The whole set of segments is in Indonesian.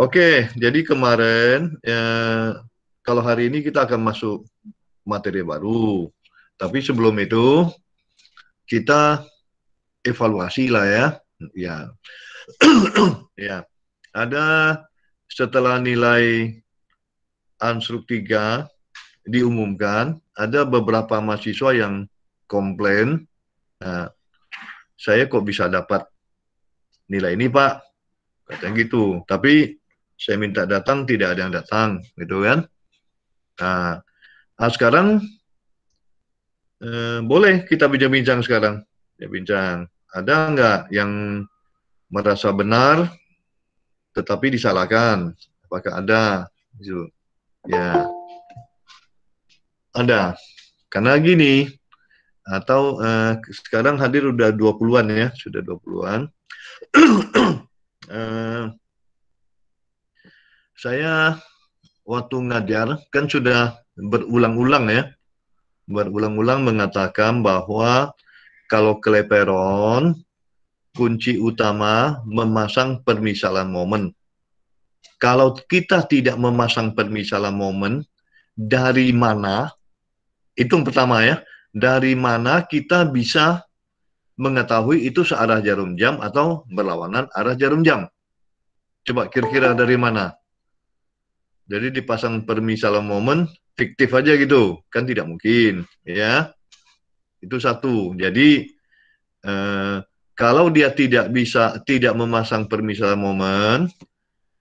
Oke, jadi kemarin ya, kalau hari ini kita akan masuk materi baru. Tapi sebelum itu kita evaluasi lah ya. Ya. ya. Ada setelah nilai Ansruk 3 diumumkan, ada beberapa mahasiswa yang komplain, nah, saya kok bisa dapat nilai ini Pak? Katanya gitu. Tapi saya minta datang tidak ada yang datang gitu kan nah, nah sekarang eh, boleh kita bincang-bincang sekarang ya bincang ada nggak yang merasa benar tetapi disalahkan apakah ada gitu ya ada karena gini atau eh, sekarang hadir udah 20-an ya sudah 20-an eh, saya waktu ngajar kan sudah berulang-ulang ya, berulang-ulang mengatakan bahwa kalau keleperon kunci utama memasang permisalan momen. Kalau kita tidak memasang permisalan momen, dari mana, itu yang pertama ya, dari mana kita bisa mengetahui itu searah jarum jam atau berlawanan arah jarum jam. Coba kira-kira dari mana? Jadi dipasang permisalan momen fiktif aja gitu, kan tidak mungkin, ya. Itu satu. Jadi eh, kalau dia tidak bisa tidak memasang permisalan momen,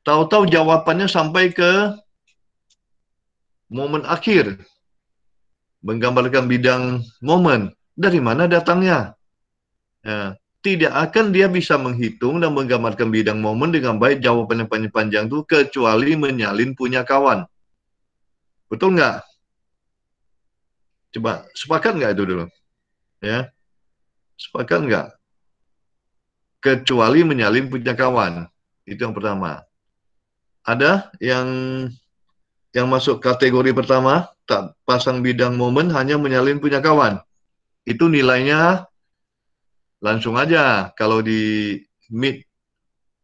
tahu-tahu jawabannya sampai ke momen akhir. Menggambarkan bidang momen. Dari mana datangnya? Ya, tidak akan dia bisa menghitung dan menggambarkan bidang momen dengan baik jawaban yang panjang-panjang itu kecuali menyalin punya kawan. Betul nggak? Coba, sepakat nggak itu dulu? Ya, sepakat nggak? Kecuali menyalin punya kawan. Itu yang pertama. Ada yang yang masuk kategori pertama, tak pasang bidang momen hanya menyalin punya kawan. Itu nilainya langsung aja kalau di mid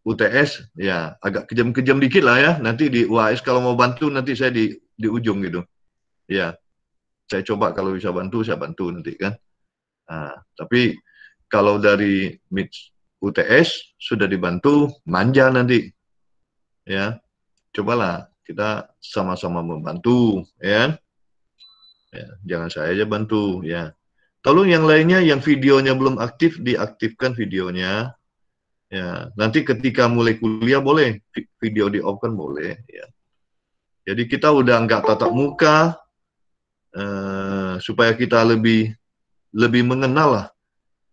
UTS ya agak kejam-kejam dikit lah ya. Nanti di UAS kalau mau bantu nanti saya di di ujung gitu. Ya. Saya coba kalau bisa bantu saya bantu nanti kan. Nah, tapi kalau dari mid UTS sudah dibantu manja nanti. Ya. Cobalah kita sama-sama membantu ya. ya. Jangan saya aja bantu ya. Tolong yang lainnya yang videonya belum aktif diaktifkan videonya. Ya, nanti ketika mulai kuliah boleh video di off boleh ya. Jadi kita udah nggak tatap muka uh, supaya kita lebih lebih mengenal lah.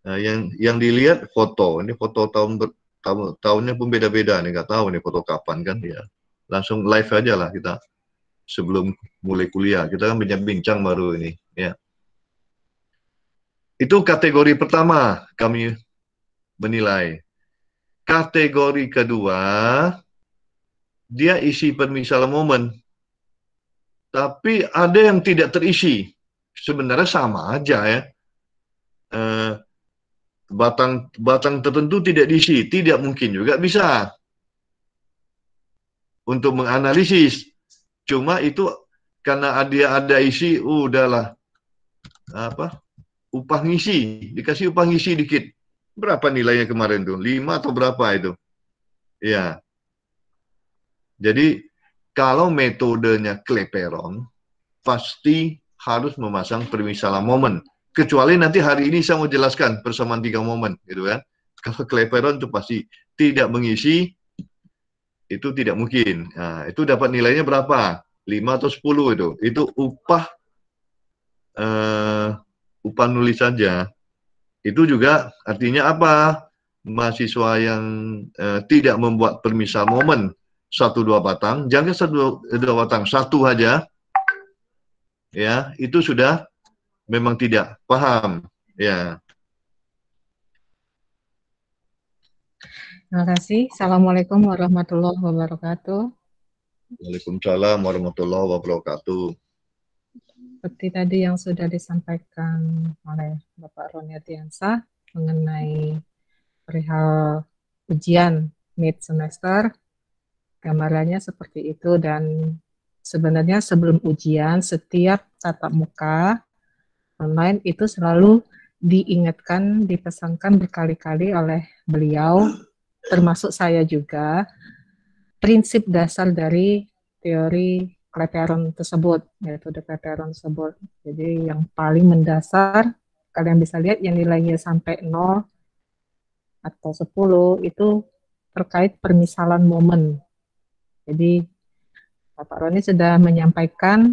Uh, yang yang dilihat foto. Ini foto tahun ber, tahun tahunnya pun beda-beda nih nggak tahu nih foto kapan kan ya. Langsung live aja lah kita sebelum mulai kuliah. Kita kan bincang-bincang baru ini ya. Itu kategori pertama kami menilai. Kategori kedua, dia isi permisal moment. Tapi ada yang tidak terisi. Sebenarnya sama aja ya. Eh, batang batang tertentu tidak diisi, tidak mungkin juga bisa untuk menganalisis. Cuma itu karena dia ada isi, udahlah apa upah ngisi, dikasih upah ngisi dikit. Berapa nilainya kemarin tuh? lima atau berapa itu? Ya. Jadi kalau metodenya kleperon, pasti harus memasang permisalah momen. Kecuali nanti hari ini saya mau jelaskan persamaan tiga momen, gitu kan. Kalau kleperon itu pasti tidak mengisi, itu tidak mungkin. Nah, itu dapat nilainya berapa? lima atau sepuluh itu. Itu upah eh, upah nulis saja itu juga artinya apa mahasiswa yang eh, tidak membuat permisal momen satu dua batang jangan satu dua batang satu aja ya itu sudah memang tidak paham ya Terima kasih. Assalamualaikum warahmatullahi wabarakatuh. Waalaikumsalam warahmatullahi wabarakatuh seperti tadi yang sudah disampaikan oleh Bapak Ronia Tiansa mengenai perihal ujian mid semester, gambarannya seperti itu dan sebenarnya sebelum ujian setiap tatap muka online itu selalu diingatkan, dipesankan berkali-kali oleh beliau, termasuk saya juga, prinsip dasar dari teori kriterion tersebut, the kriterion tersebut. Jadi yang paling mendasar, kalian bisa lihat yang nilainya sampai 0 atau 10 itu terkait permisalan momen. Jadi Bapak Roni sudah menyampaikan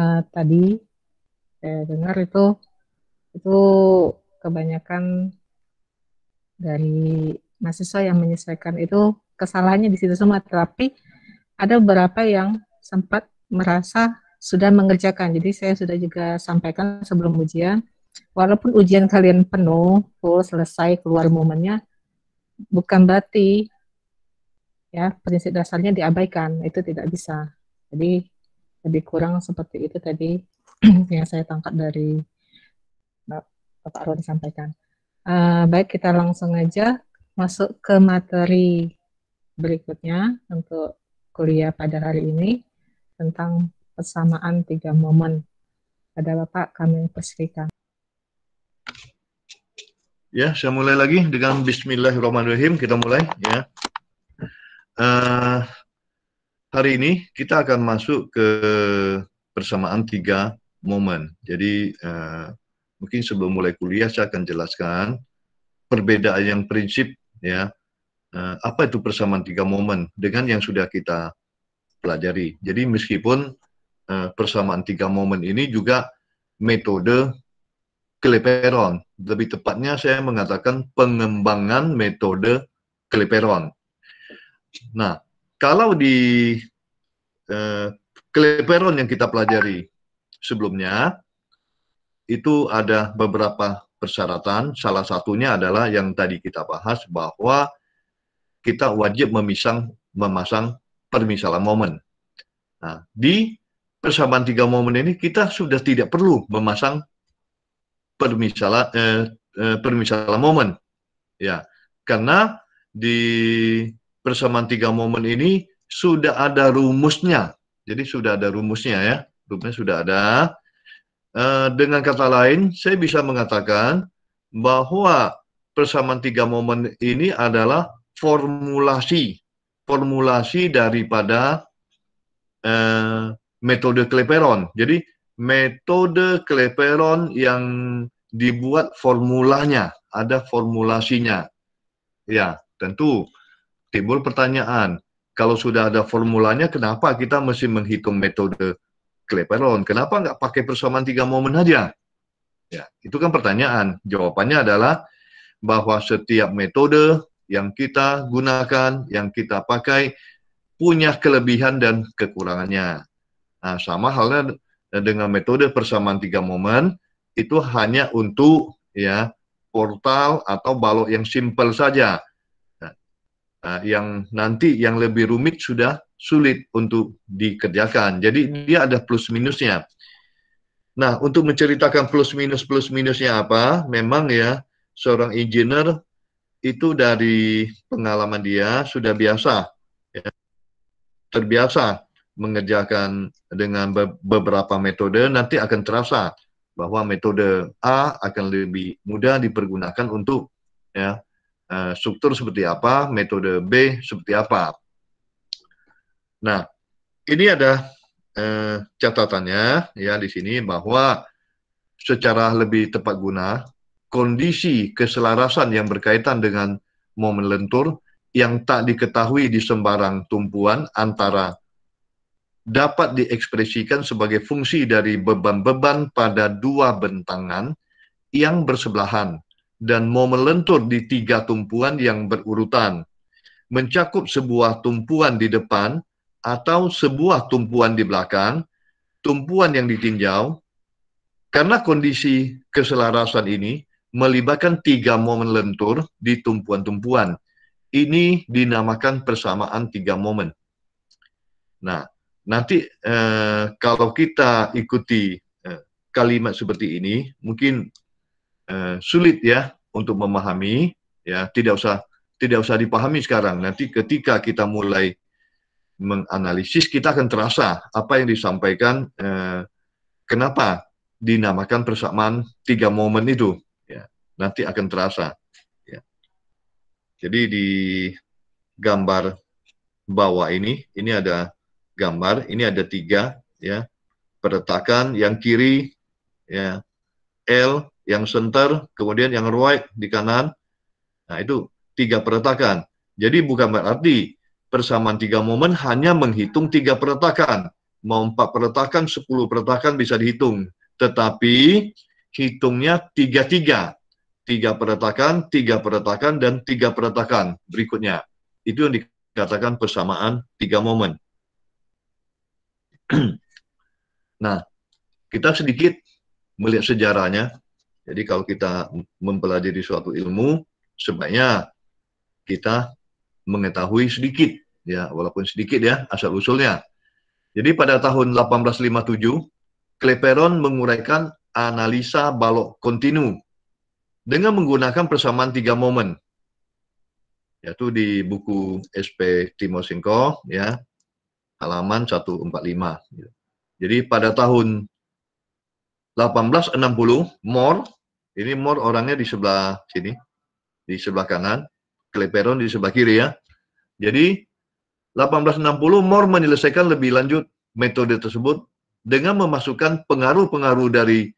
uh, tadi saya dengar itu itu kebanyakan dari mahasiswa yang menyelesaikan itu kesalahannya di situ semua tapi ada beberapa yang sempat merasa sudah mengerjakan. Jadi saya sudah juga sampaikan sebelum ujian, walaupun ujian kalian penuh, full selesai keluar momennya, bukan berarti ya prinsip dasarnya diabaikan, itu tidak bisa. Jadi lebih kurang seperti itu tadi yang saya tangkap dari eh, Bapak Arwan sampaikan. Uh, baik, kita langsung aja masuk ke materi berikutnya untuk kuliah pada hari ini tentang persamaan tiga momen. Pada Bapak kami persilakan. Ya, saya mulai lagi dengan Bismillahirrahmanirrahim. Kita mulai ya. Uh, hari ini kita akan masuk ke persamaan tiga momen. Jadi uh, mungkin sebelum mulai kuliah saya akan jelaskan perbedaan yang prinsip ya Eh, apa itu persamaan tiga momen dengan yang sudah kita pelajari. Jadi meskipun uh, persamaan tiga momen ini juga metode Kleperon, lebih tepatnya saya mengatakan pengembangan metode Kleperon. Nah, kalau di uh, eh, Kleperon yang kita pelajari sebelumnya, itu ada beberapa persyaratan. Salah satunya adalah yang tadi kita bahas bahwa kita wajib memisang, memasang permisalan momen. Nah, di persamaan tiga momen ini kita sudah tidak perlu memasang permisalan eh, eh, permisalan momen, ya, karena di persamaan tiga momen ini sudah ada rumusnya. Jadi sudah ada rumusnya ya, rumusnya sudah ada. Eh, dengan kata lain, saya bisa mengatakan bahwa persamaan tiga momen ini adalah formulasi formulasi daripada eh, metode Kleperon. Jadi metode Kleperon yang dibuat formulanya, ada formulasinya. Ya, tentu timbul pertanyaan, kalau sudah ada formulanya kenapa kita mesti menghitung metode Kleperon? Kenapa nggak pakai persamaan tiga momen aja? Ya, itu kan pertanyaan. Jawabannya adalah bahwa setiap metode yang kita gunakan, yang kita pakai, punya kelebihan dan kekurangannya. Nah, sama halnya dengan metode persamaan tiga momen, itu hanya untuk ya portal atau balok yang simpel saja. Nah, nah yang nanti yang lebih rumit sudah sulit untuk dikerjakan. Jadi dia ada plus minusnya. Nah, untuk menceritakan plus minus plus minusnya apa, memang ya seorang engineer itu dari pengalaman dia sudah biasa, ya, terbiasa mengerjakan dengan be beberapa metode, nanti akan terasa bahwa metode A akan lebih mudah dipergunakan untuk ya uh, struktur seperti apa, metode B seperti apa. Nah, ini ada uh, catatannya ya di sini bahwa secara lebih tepat guna kondisi keselarasan yang berkaitan dengan momen lentur yang tak diketahui di sembarang tumpuan antara dapat diekspresikan sebagai fungsi dari beban-beban pada dua bentangan yang bersebelahan dan momen lentur di tiga tumpuan yang berurutan, mencakup sebuah tumpuan di depan atau sebuah tumpuan di belakang, tumpuan yang ditinjau, karena kondisi keselarasan ini, melibatkan tiga momen lentur di tumpuan-tumpuan. Ini dinamakan persamaan tiga momen. Nah, nanti eh, kalau kita ikuti eh, kalimat seperti ini, mungkin eh, sulit ya untuk memahami. Ya, tidak usah tidak usah dipahami sekarang. Nanti ketika kita mulai menganalisis, kita akan terasa apa yang disampaikan. Eh, kenapa dinamakan persamaan tiga momen itu? nanti akan terasa. Ya. Jadi di gambar bawah ini, ini ada gambar, ini ada tiga, ya peretakan yang kiri, ya L yang center, kemudian yang right di kanan. Nah itu tiga peretakan. Jadi bukan berarti persamaan tiga momen hanya menghitung tiga peretakan. Mau empat peretakan, sepuluh peretakan bisa dihitung. Tetapi hitungnya tiga-tiga tiga peretakan, tiga peretakan, dan tiga peretakan berikutnya. Itu yang dikatakan persamaan tiga momen. nah, kita sedikit melihat sejarahnya. Jadi kalau kita mempelajari suatu ilmu, sebaiknya kita mengetahui sedikit, ya walaupun sedikit ya asal usulnya. Jadi pada tahun 1857, Kleperon menguraikan analisa balok kontinu dengan menggunakan persamaan tiga momen. Yaitu di buku SP Timo Singko, ya, halaman 145. Jadi pada tahun 1860, Mor ini Mor orangnya di sebelah sini, di sebelah kanan, Kleperon di sebelah kiri ya. Jadi 1860 Mor menyelesaikan lebih lanjut metode tersebut dengan memasukkan pengaruh-pengaruh dari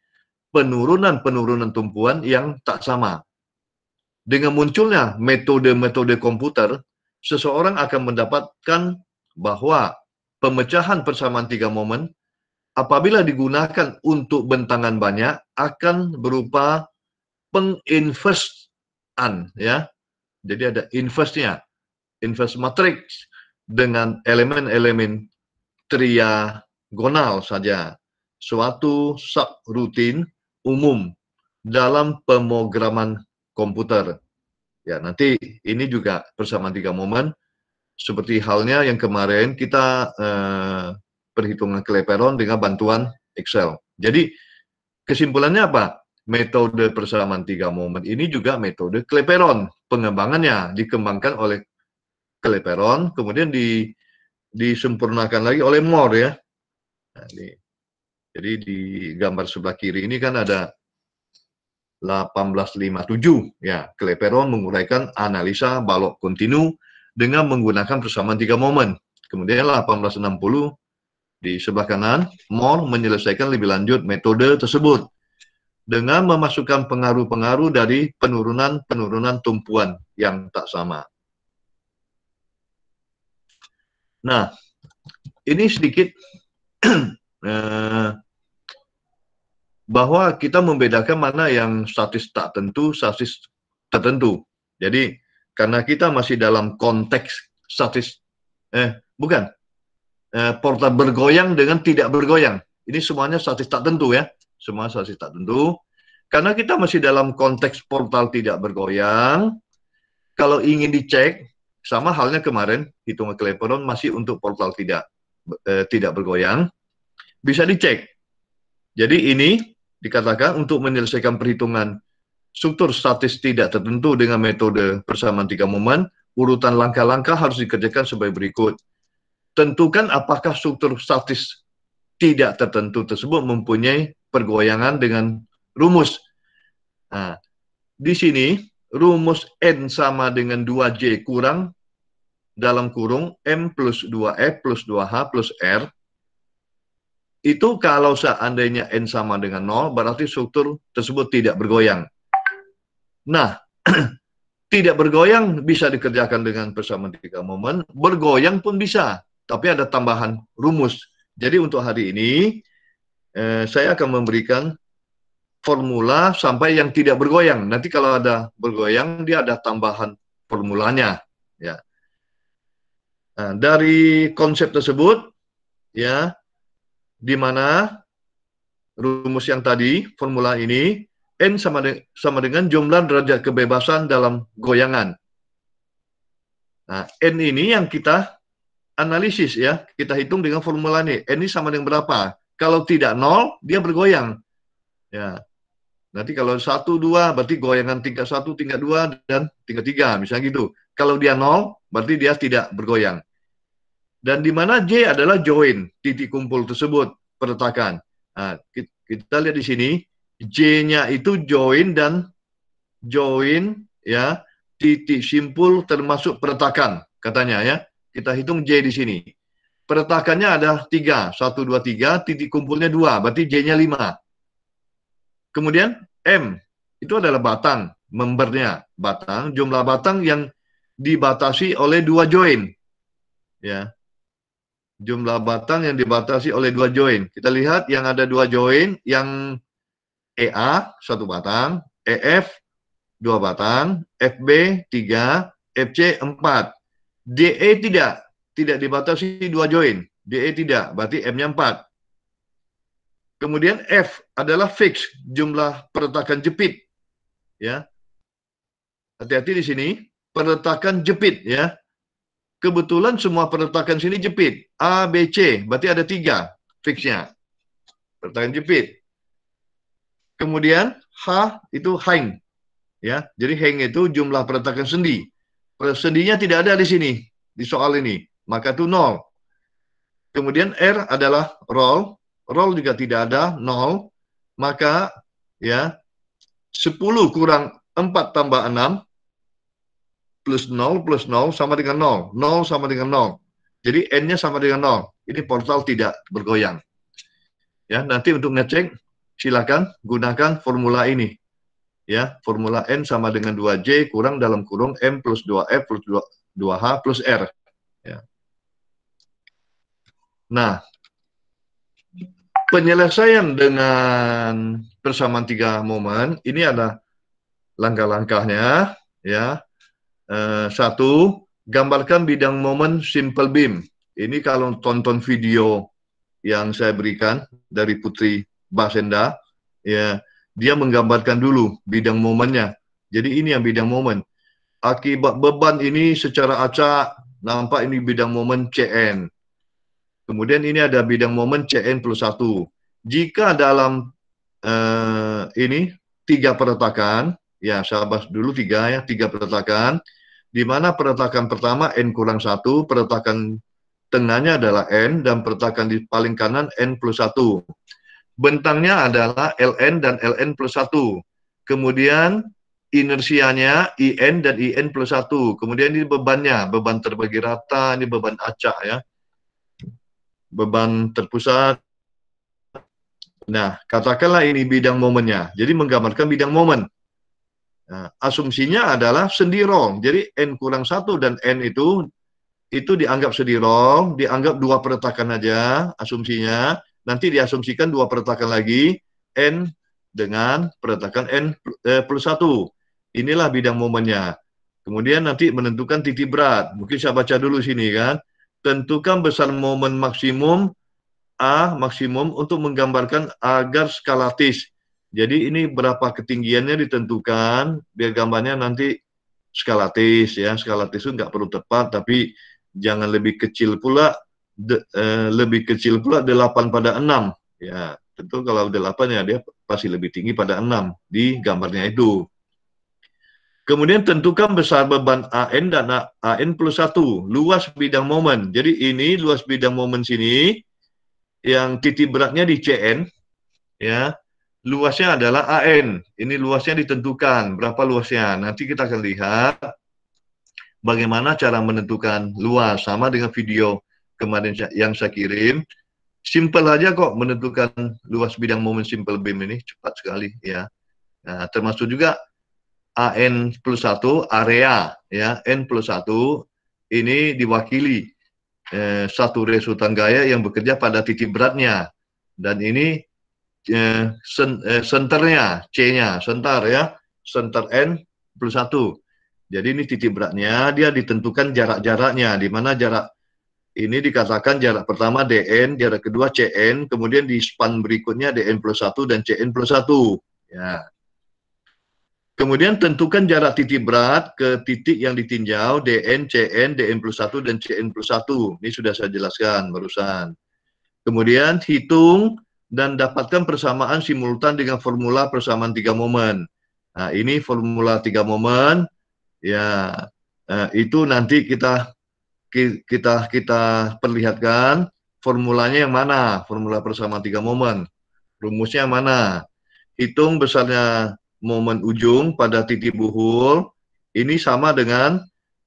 penurunan-penurunan tumpuan yang tak sama. Dengan munculnya metode-metode komputer, seseorang akan mendapatkan bahwa pemecahan persamaan tiga momen apabila digunakan untuk bentangan banyak akan berupa penginversan ya. Jadi ada nya, Inverse matrix dengan elemen-elemen triagonal saja. Suatu subrutin umum dalam pemrograman komputer. Ya, nanti ini juga persamaan tiga momen seperti halnya yang kemarin kita eh, perhitungan keleperon dengan bantuan Excel. Jadi kesimpulannya apa? Metode persamaan tiga momen ini juga metode kleperon Pengembangannya dikembangkan oleh kleperon kemudian di, disempurnakan lagi oleh Moore ya. Nah, ini jadi di gambar sebelah kiri ini kan ada 1857 ya Kleperon menguraikan analisa balok kontinu dengan menggunakan persamaan tiga momen. Kemudian 1860 di sebelah kanan Moore menyelesaikan lebih lanjut metode tersebut dengan memasukkan pengaruh-pengaruh dari penurunan-penurunan tumpuan yang tak sama. Nah, ini sedikit eh, bahwa kita membedakan mana yang statis tak tentu, statis tertentu. Jadi karena kita masih dalam konteks statis eh bukan eh, porta bergoyang dengan tidak bergoyang. Ini semuanya statis tak tentu ya, semua statis tak tentu. Karena kita masih dalam konteks portal tidak bergoyang, kalau ingin dicek sama halnya kemarin hitungan keleperon masih untuk portal tidak eh, tidak bergoyang bisa dicek. Jadi ini dikatakan untuk menyelesaikan perhitungan struktur statis tidak tertentu dengan metode persamaan tiga momen, urutan langkah-langkah harus dikerjakan sebagai berikut. Tentukan apakah struktur statis tidak tertentu tersebut mempunyai pergoyangan dengan rumus. Nah, di sini rumus N sama dengan 2J kurang dalam kurung M plus 2F e plus 2H plus R itu kalau seandainya N sama dengan 0, berarti struktur tersebut tidak bergoyang. Nah, tidak bergoyang bisa dikerjakan dengan persamaan tiga momen, bergoyang pun bisa, tapi ada tambahan rumus. Jadi untuk hari ini, eh, saya akan memberikan formula sampai yang tidak bergoyang. Nanti kalau ada bergoyang, dia ada tambahan formulanya. Ya. Nah, dari konsep tersebut, ya di mana rumus yang tadi, formula ini, N sama, de sama dengan jumlah derajat kebebasan dalam goyangan. Nah, N ini yang kita analisis ya, kita hitung dengan formula ini. N ini sama dengan berapa? Kalau tidak nol, dia bergoyang. Ya. Nanti kalau 1, 2, berarti goyangan tingkat 1, tingkat 2, dan tingkat 3, misalnya gitu. Kalau dia nol, berarti dia tidak bergoyang dan di mana J adalah join titik kumpul tersebut peretakan Nah, kita lihat di sini J-nya itu join dan join ya titik simpul termasuk peretakan katanya ya. Kita hitung J di sini. peretakannya ada tiga, satu dua tiga, titik kumpulnya dua, berarti J-nya lima. Kemudian M itu adalah batang, membernya batang, jumlah batang yang dibatasi oleh dua join. Ya, jumlah batang yang dibatasi oleh dua join. Kita lihat yang ada dua join, yang EA satu batang, EF dua batang, FB tiga, FC empat, DE tidak, tidak dibatasi dua join. DE tidak, berarti M-nya empat. Kemudian F adalah fix jumlah peretakan jepit. Ya. Hati-hati di sini, peretakan jepit ya kebetulan semua perletakan sini jepit. A, B, C. Berarti ada tiga fixnya. Perletakan jepit. Kemudian H itu hang. Ya, jadi hang itu jumlah perletakan sendi. Sendinya tidak ada di sini, di soal ini. Maka itu nol. Kemudian R adalah roll. Roll juga tidak ada, nol. Maka ya 10 kurang 4 tambah 6 plus 0 plus 0 sama dengan 0. 0 sama dengan 0. Jadi N-nya sama dengan 0. Ini portal tidak bergoyang. Ya, nanti untuk ngecek silakan gunakan formula ini. Ya, formula N sama dengan 2J kurang dalam kurung M plus 2F plus 2, 2H plus R. Ya. Nah, penyelesaian dengan persamaan tiga momen ini ada langkah-langkahnya ya Eh, satu, gambarkan bidang momen simple beam. Ini kalau tonton video yang saya berikan dari Putri Basenda, ya dia menggambarkan dulu bidang momennya. Jadi ini yang bidang momen. Akibat beban ini secara acak nampak ini bidang momen CN. Kemudian ini ada bidang momen CN plus 1. Jika dalam uh, ini tiga peretakan, ya saya bahas dulu tiga ya, tiga peretakan, di mana perletakan pertama N kurang 1, perletakan tengahnya adalah N, dan perletakan di paling kanan N plus 1. Bentangnya adalah LN dan LN plus 1. Kemudian inersianya IN dan IN plus 1. Kemudian ini bebannya, beban terbagi rata, ini beban acak ya. Beban terpusat. Nah, katakanlah ini bidang momennya. Jadi menggambarkan bidang momen. Nah, asumsinya adalah sendirong. Jadi N kurang satu dan N itu itu dianggap sendirong, dianggap dua peretakan aja asumsinya. Nanti diasumsikan dua peretakan lagi N dengan peretakan N eh, plus satu. Inilah bidang momennya. Kemudian nanti menentukan titik berat. Mungkin saya baca dulu sini kan. Tentukan besar momen maksimum A maksimum untuk menggambarkan agar skalatis jadi ini berapa ketinggiannya ditentukan, biar gambarnya nanti skalatis ya. Skalatis itu nggak perlu tepat, tapi jangan lebih kecil pula, de, eh, lebih kecil pula delapan pada enam Ya, tentu kalau 8 ya dia pasti lebih tinggi pada enam di gambarnya itu. Kemudian tentukan besar beban AN dan AN plus 1, luas bidang momen. Jadi ini luas bidang momen sini, yang titik beratnya di CN, ya luasnya adalah AN. Ini luasnya ditentukan, berapa luasnya. Nanti kita akan lihat bagaimana cara menentukan luas. Sama dengan video kemarin yang saya kirim. Simple aja kok menentukan luas bidang momen simple beam ini. Cepat sekali ya. Nah, termasuk juga AN plus 1 area ya N plus 1 ini diwakili eh, satu resultan gaya yang bekerja pada titik beratnya dan ini Eh, eh, senternya, C-nya, senter ya, senter N plus 1. Jadi ini titik beratnya, dia ditentukan jarak-jaraknya, di mana jarak ini dikatakan jarak pertama DN, jarak kedua CN, kemudian di span berikutnya DN plus 1 dan CN plus 1. Ya. Kemudian tentukan jarak titik berat ke titik yang ditinjau DN, CN, DN plus 1, dan CN plus 1. Ini sudah saya jelaskan barusan. Kemudian hitung dan dapatkan persamaan simultan dengan formula persamaan tiga momen. Nah, ini formula tiga momen ya eh, itu nanti kita kita kita perlihatkan formulanya yang mana, formula persamaan tiga momen. Rumusnya yang mana? Hitung besarnya momen ujung pada titik buhul ini sama dengan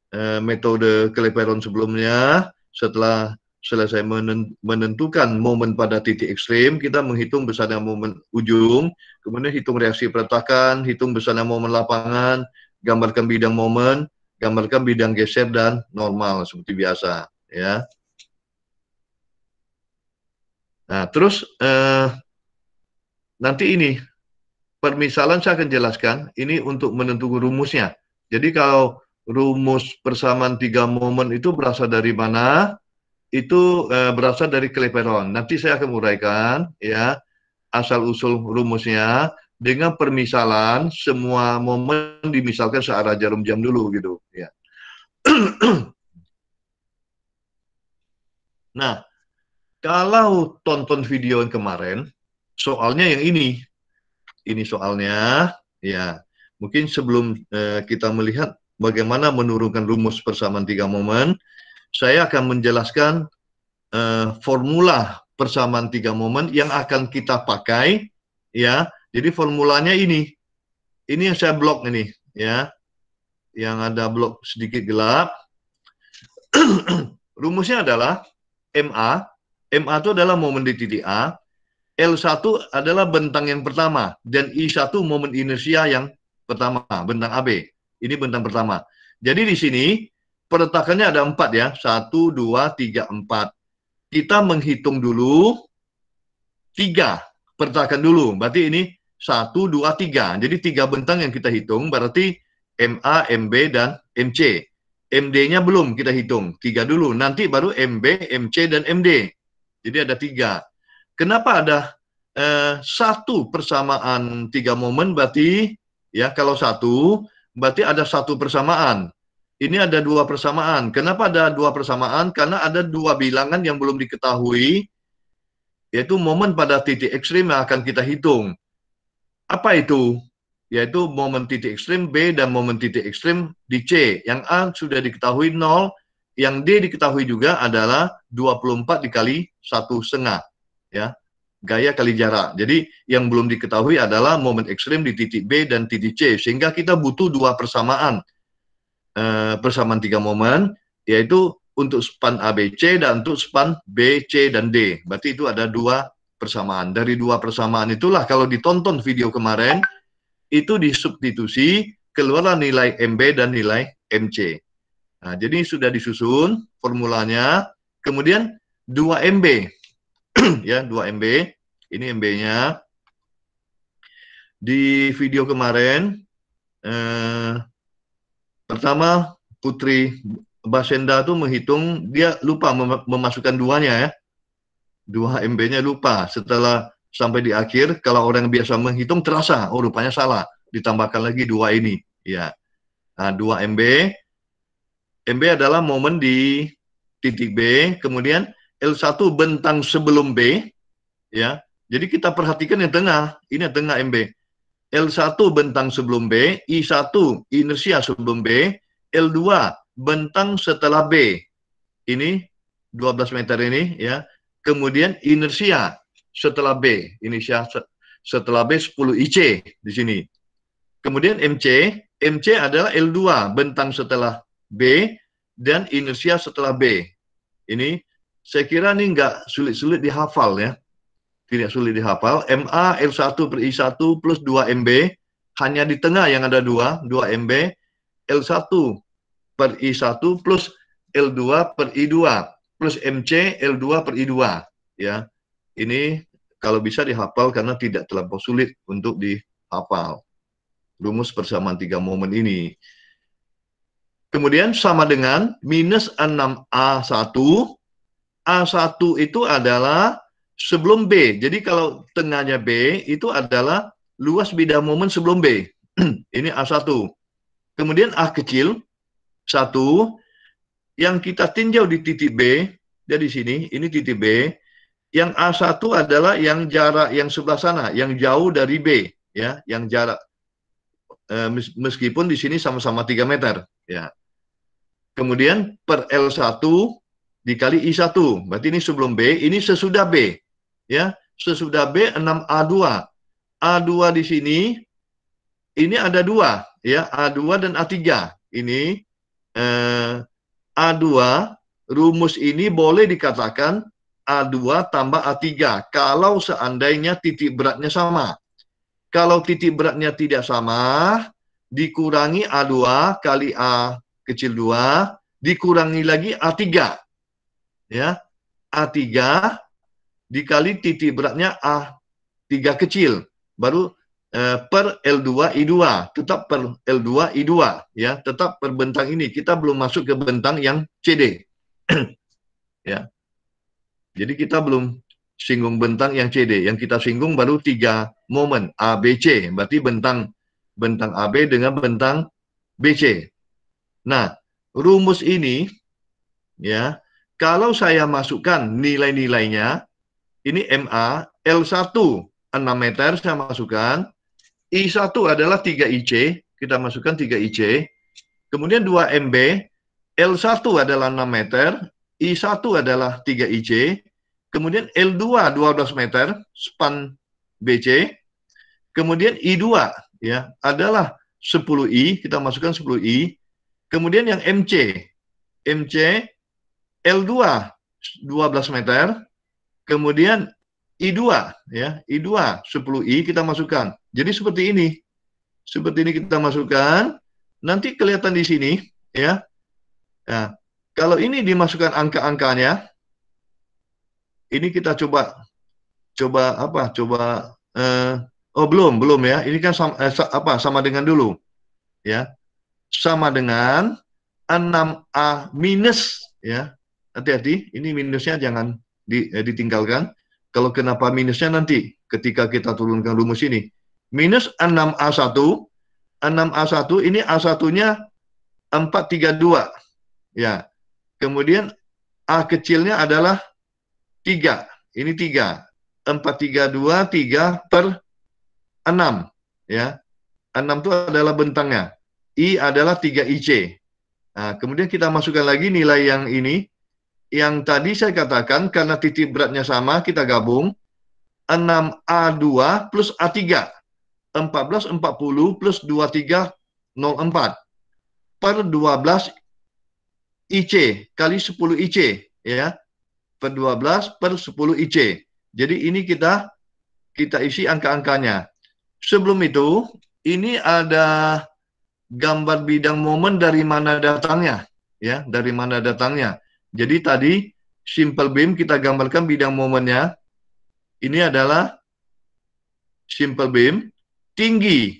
eh, metode Clapeyron sebelumnya setelah selesai menentukan momen pada titik ekstrim, kita menghitung besarnya momen ujung, kemudian hitung reaksi peretakan, hitung besarnya momen lapangan, gambarkan bidang momen, gambarkan bidang geser dan normal seperti biasa, ya. Nah, terus eh, nanti ini permisalan saya akan jelaskan ini untuk menentukan rumusnya. Jadi kalau rumus persamaan tiga momen itu berasal dari mana? itu uh, berasal dari keleperon. Nanti saya akan uraikan ya asal usul rumusnya dengan permisalan semua momen dimisalkan searah jarum jam dulu gitu ya. nah, kalau tonton video yang kemarin, soalnya yang ini. Ini soalnya ya. Mungkin sebelum uh, kita melihat bagaimana menurunkan rumus persamaan tiga momen, saya akan menjelaskan uh, formula persamaan tiga momen yang akan kita pakai ya. Jadi formulanya ini. Ini yang saya blok ini ya. Yang ada blok sedikit gelap. Rumusnya adalah MA, MA itu adalah momen di titik A, L1 adalah bentang yang pertama dan I1 momen inersia yang pertama, bentang AB. Ini bentang pertama. Jadi di sini Peretakannya ada empat ya. Satu, dua, tiga, empat. Kita menghitung dulu tiga. Peretakan dulu. Berarti ini satu, dua, tiga. Jadi tiga bentang yang kita hitung berarti MA, MB, dan MC. MD-nya belum kita hitung, tiga dulu. Nanti baru MB, MC, dan MD. Jadi ada tiga. Kenapa ada eh, satu persamaan tiga momen berarti ya kalau satu berarti ada satu persamaan ini ada dua persamaan. Kenapa ada dua persamaan? Karena ada dua bilangan yang belum diketahui, yaitu momen pada titik ekstrim yang akan kita hitung. Apa itu? Yaitu momen titik ekstrim B dan momen titik ekstrim di C. Yang A sudah diketahui 0, yang D diketahui juga adalah 24 dikali satu setengah. Ya, gaya kali jarak. Jadi yang belum diketahui adalah momen ekstrim di titik B dan titik C. Sehingga kita butuh dua persamaan persamaan eh, tiga momen, yaitu untuk span ABC dan untuk span BC dan D. Berarti itu ada dua persamaan. Dari dua persamaan itulah kalau ditonton video kemarin, itu disubstitusi keluarlah nilai MB dan nilai MC. Nah, jadi sudah disusun formulanya. Kemudian 2 MB. ya, 2 MB. Ini MB-nya. Di video kemarin, eh, Pertama, Putri Basenda tuh menghitung, dia lupa mem memasukkan duanya ya. Dua MB-nya lupa. Setelah sampai di akhir, kalau orang biasa menghitung terasa, oh rupanya salah. Ditambahkan lagi dua ini. Ya. Nah, dua MB. MB adalah momen di titik B, kemudian L1 bentang sebelum B. ya. Jadi kita perhatikan yang tengah, ini yang tengah MB. L1 bentang sebelum B, I1 inersia sebelum B, L2 bentang setelah B. Ini 12 meter ini ya. Kemudian inersia setelah B, inersia setelah B 10 IC di sini. Kemudian MC, MC adalah L2 bentang setelah B dan inersia setelah B. Ini saya kira ini nggak sulit-sulit dihafal ya tidak sulit dihafal. MA L1 per I1 plus 2 MB, hanya di tengah yang ada 2, 2 MB, L1 per I1 plus L2 per I2, plus MC L2 per I2. Ya, ini kalau bisa dihafal karena tidak terlampau sulit untuk dihafal. Rumus persamaan tiga momen ini. Kemudian sama dengan minus 6A1. A1 itu adalah sebelum B. Jadi kalau tengahnya B itu adalah luas bidang momen sebelum B. Ini A1. Kemudian A kecil, 1. Yang kita tinjau di titik B, dari sini, ini titik B. Yang A1 adalah yang jarak yang sebelah sana, yang jauh dari B. ya, Yang jarak, e, meskipun di sini sama-sama 3 meter. ya. Kemudian per L1 dikali I1. Berarti ini sebelum B, ini sesudah B ya sesudah B 6A2. A2 di sini ini ada dua ya A2 dan A3 ini eh, A2 rumus ini boleh dikatakan A2 tambah A3 kalau seandainya titik beratnya sama. Kalau titik beratnya tidak sama, dikurangi A2 kali A kecil 2, dikurangi lagi A3. Ya. A3 dikali titik beratnya a tiga kecil. Baru eh, per L2 I2, tetap per L2 I2 ya, tetap per bentang ini. Kita belum masuk ke bentang yang CD. ya. Jadi kita belum singgung bentang yang CD. Yang kita singgung baru tiga momen ABC, berarti bentang bentang AB dengan bentang BC. Nah, rumus ini ya, kalau saya masukkan nilai-nilainya ini MA, L1 6 meter saya masukkan, I1 adalah 3IC, kita masukkan 3IC, kemudian 2 MB, L1 adalah 6 meter, I1 adalah 3IC, kemudian L2 12 meter, span BC, kemudian I2 ya adalah 10I, kita masukkan 10I, kemudian yang MC, MC L2 12 meter, Kemudian I2 ya, I2 10I kita masukkan. Jadi seperti ini. Seperti ini kita masukkan. Nanti kelihatan di sini ya. ya. kalau ini dimasukkan angka-angkanya ini kita coba coba apa? Coba eh, oh belum, belum ya. Ini kan sama, eh, apa? sama dengan dulu. Ya. Sama dengan 6A minus ya. Hati-hati, ini minusnya jangan di, eh, ditinggalkan. Kalau kenapa minusnya nanti ketika kita turunkan rumus ini. Minus 6A1, 6A1 ini A1-nya 432. Ya. Kemudian A kecilnya adalah 3. Ini 3. 432, 3 per 6. Ya. 6 itu adalah bentangnya. I adalah 3IC. Nah, kemudian kita masukkan lagi nilai yang ini, yang tadi saya katakan karena titik beratnya sama, kita gabung 6A2 plus A3. 1440 plus 2304 per 12 IC kali 10 IC ya per 12 per 10 IC. Jadi ini kita kita isi angka-angkanya. Sebelum itu ini ada gambar bidang momen dari mana datangnya ya dari mana datangnya jadi tadi simple beam kita gambarkan bidang momennya. Ini adalah simple beam tinggi.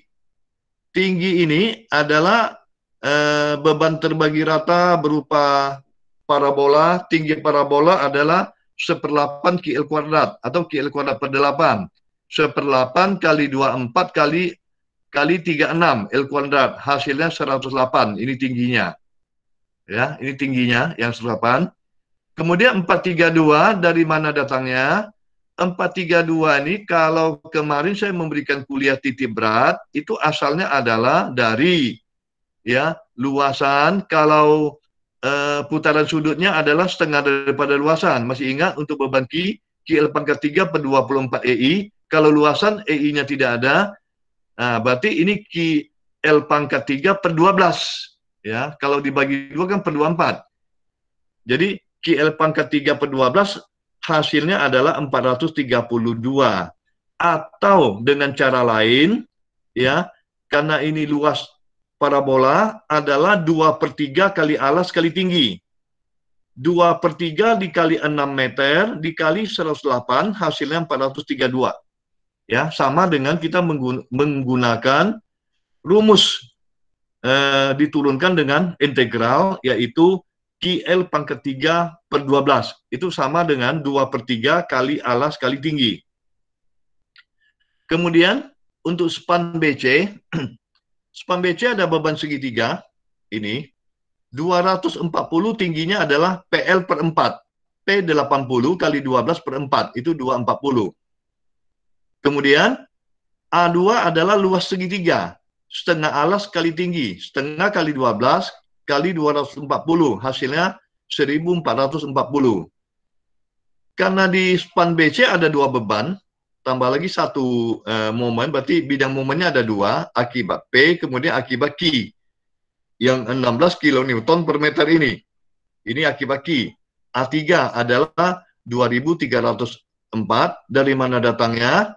Tinggi ini adalah eh, beban terbagi rata berupa parabola. Tinggi parabola adalah seperdelapan KL kuadrat atau KL kuadrat per delapan. Seperdelapan kali dua empat kali kali 36 L kuadrat hasilnya 108 ini tingginya ya ini tingginya yang 108 kemudian 432 dari mana datangnya 432 ini kalau kemarin saya memberikan kuliah titik berat itu asalnya adalah dari ya luasan kalau eh, putaran sudutnya adalah setengah daripada luasan masih ingat untuk beban Q Q8 tiga per 24 EI kalau luasan EI-nya tidak ada nah, berarti ini Q L pangkat 3 per 12 ya kalau dibagi dua kan per 24 jadi QL pangkat 3 per 12 hasilnya adalah 432 atau dengan cara lain ya karena ini luas parabola adalah 2 per 3 kali alas kali tinggi 2 per 3 dikali 6 meter dikali 108 hasilnya 432 ya sama dengan kita menggun menggunakan rumus eh, diturunkan dengan integral yaitu QL pangkat 3 per 12. Itu sama dengan 2 per 3 kali alas kali tinggi. Kemudian untuk span BC, span BC ada beban segitiga, ini 240 tingginya adalah PL per 4. P80 kali 12 per 4, itu 240. Kemudian A2 adalah luas segitiga, setengah alas kali tinggi, setengah kali 12 kali 240, hasilnya 1440. Karena di span BC ada dua beban, tambah lagi satu uh, momen, berarti bidang momennya ada dua, akibat P, kemudian akibat Q, yang 16 kilonewton per meter ini. Ini akibat Q. A3 adalah 2304, dari mana datangnya?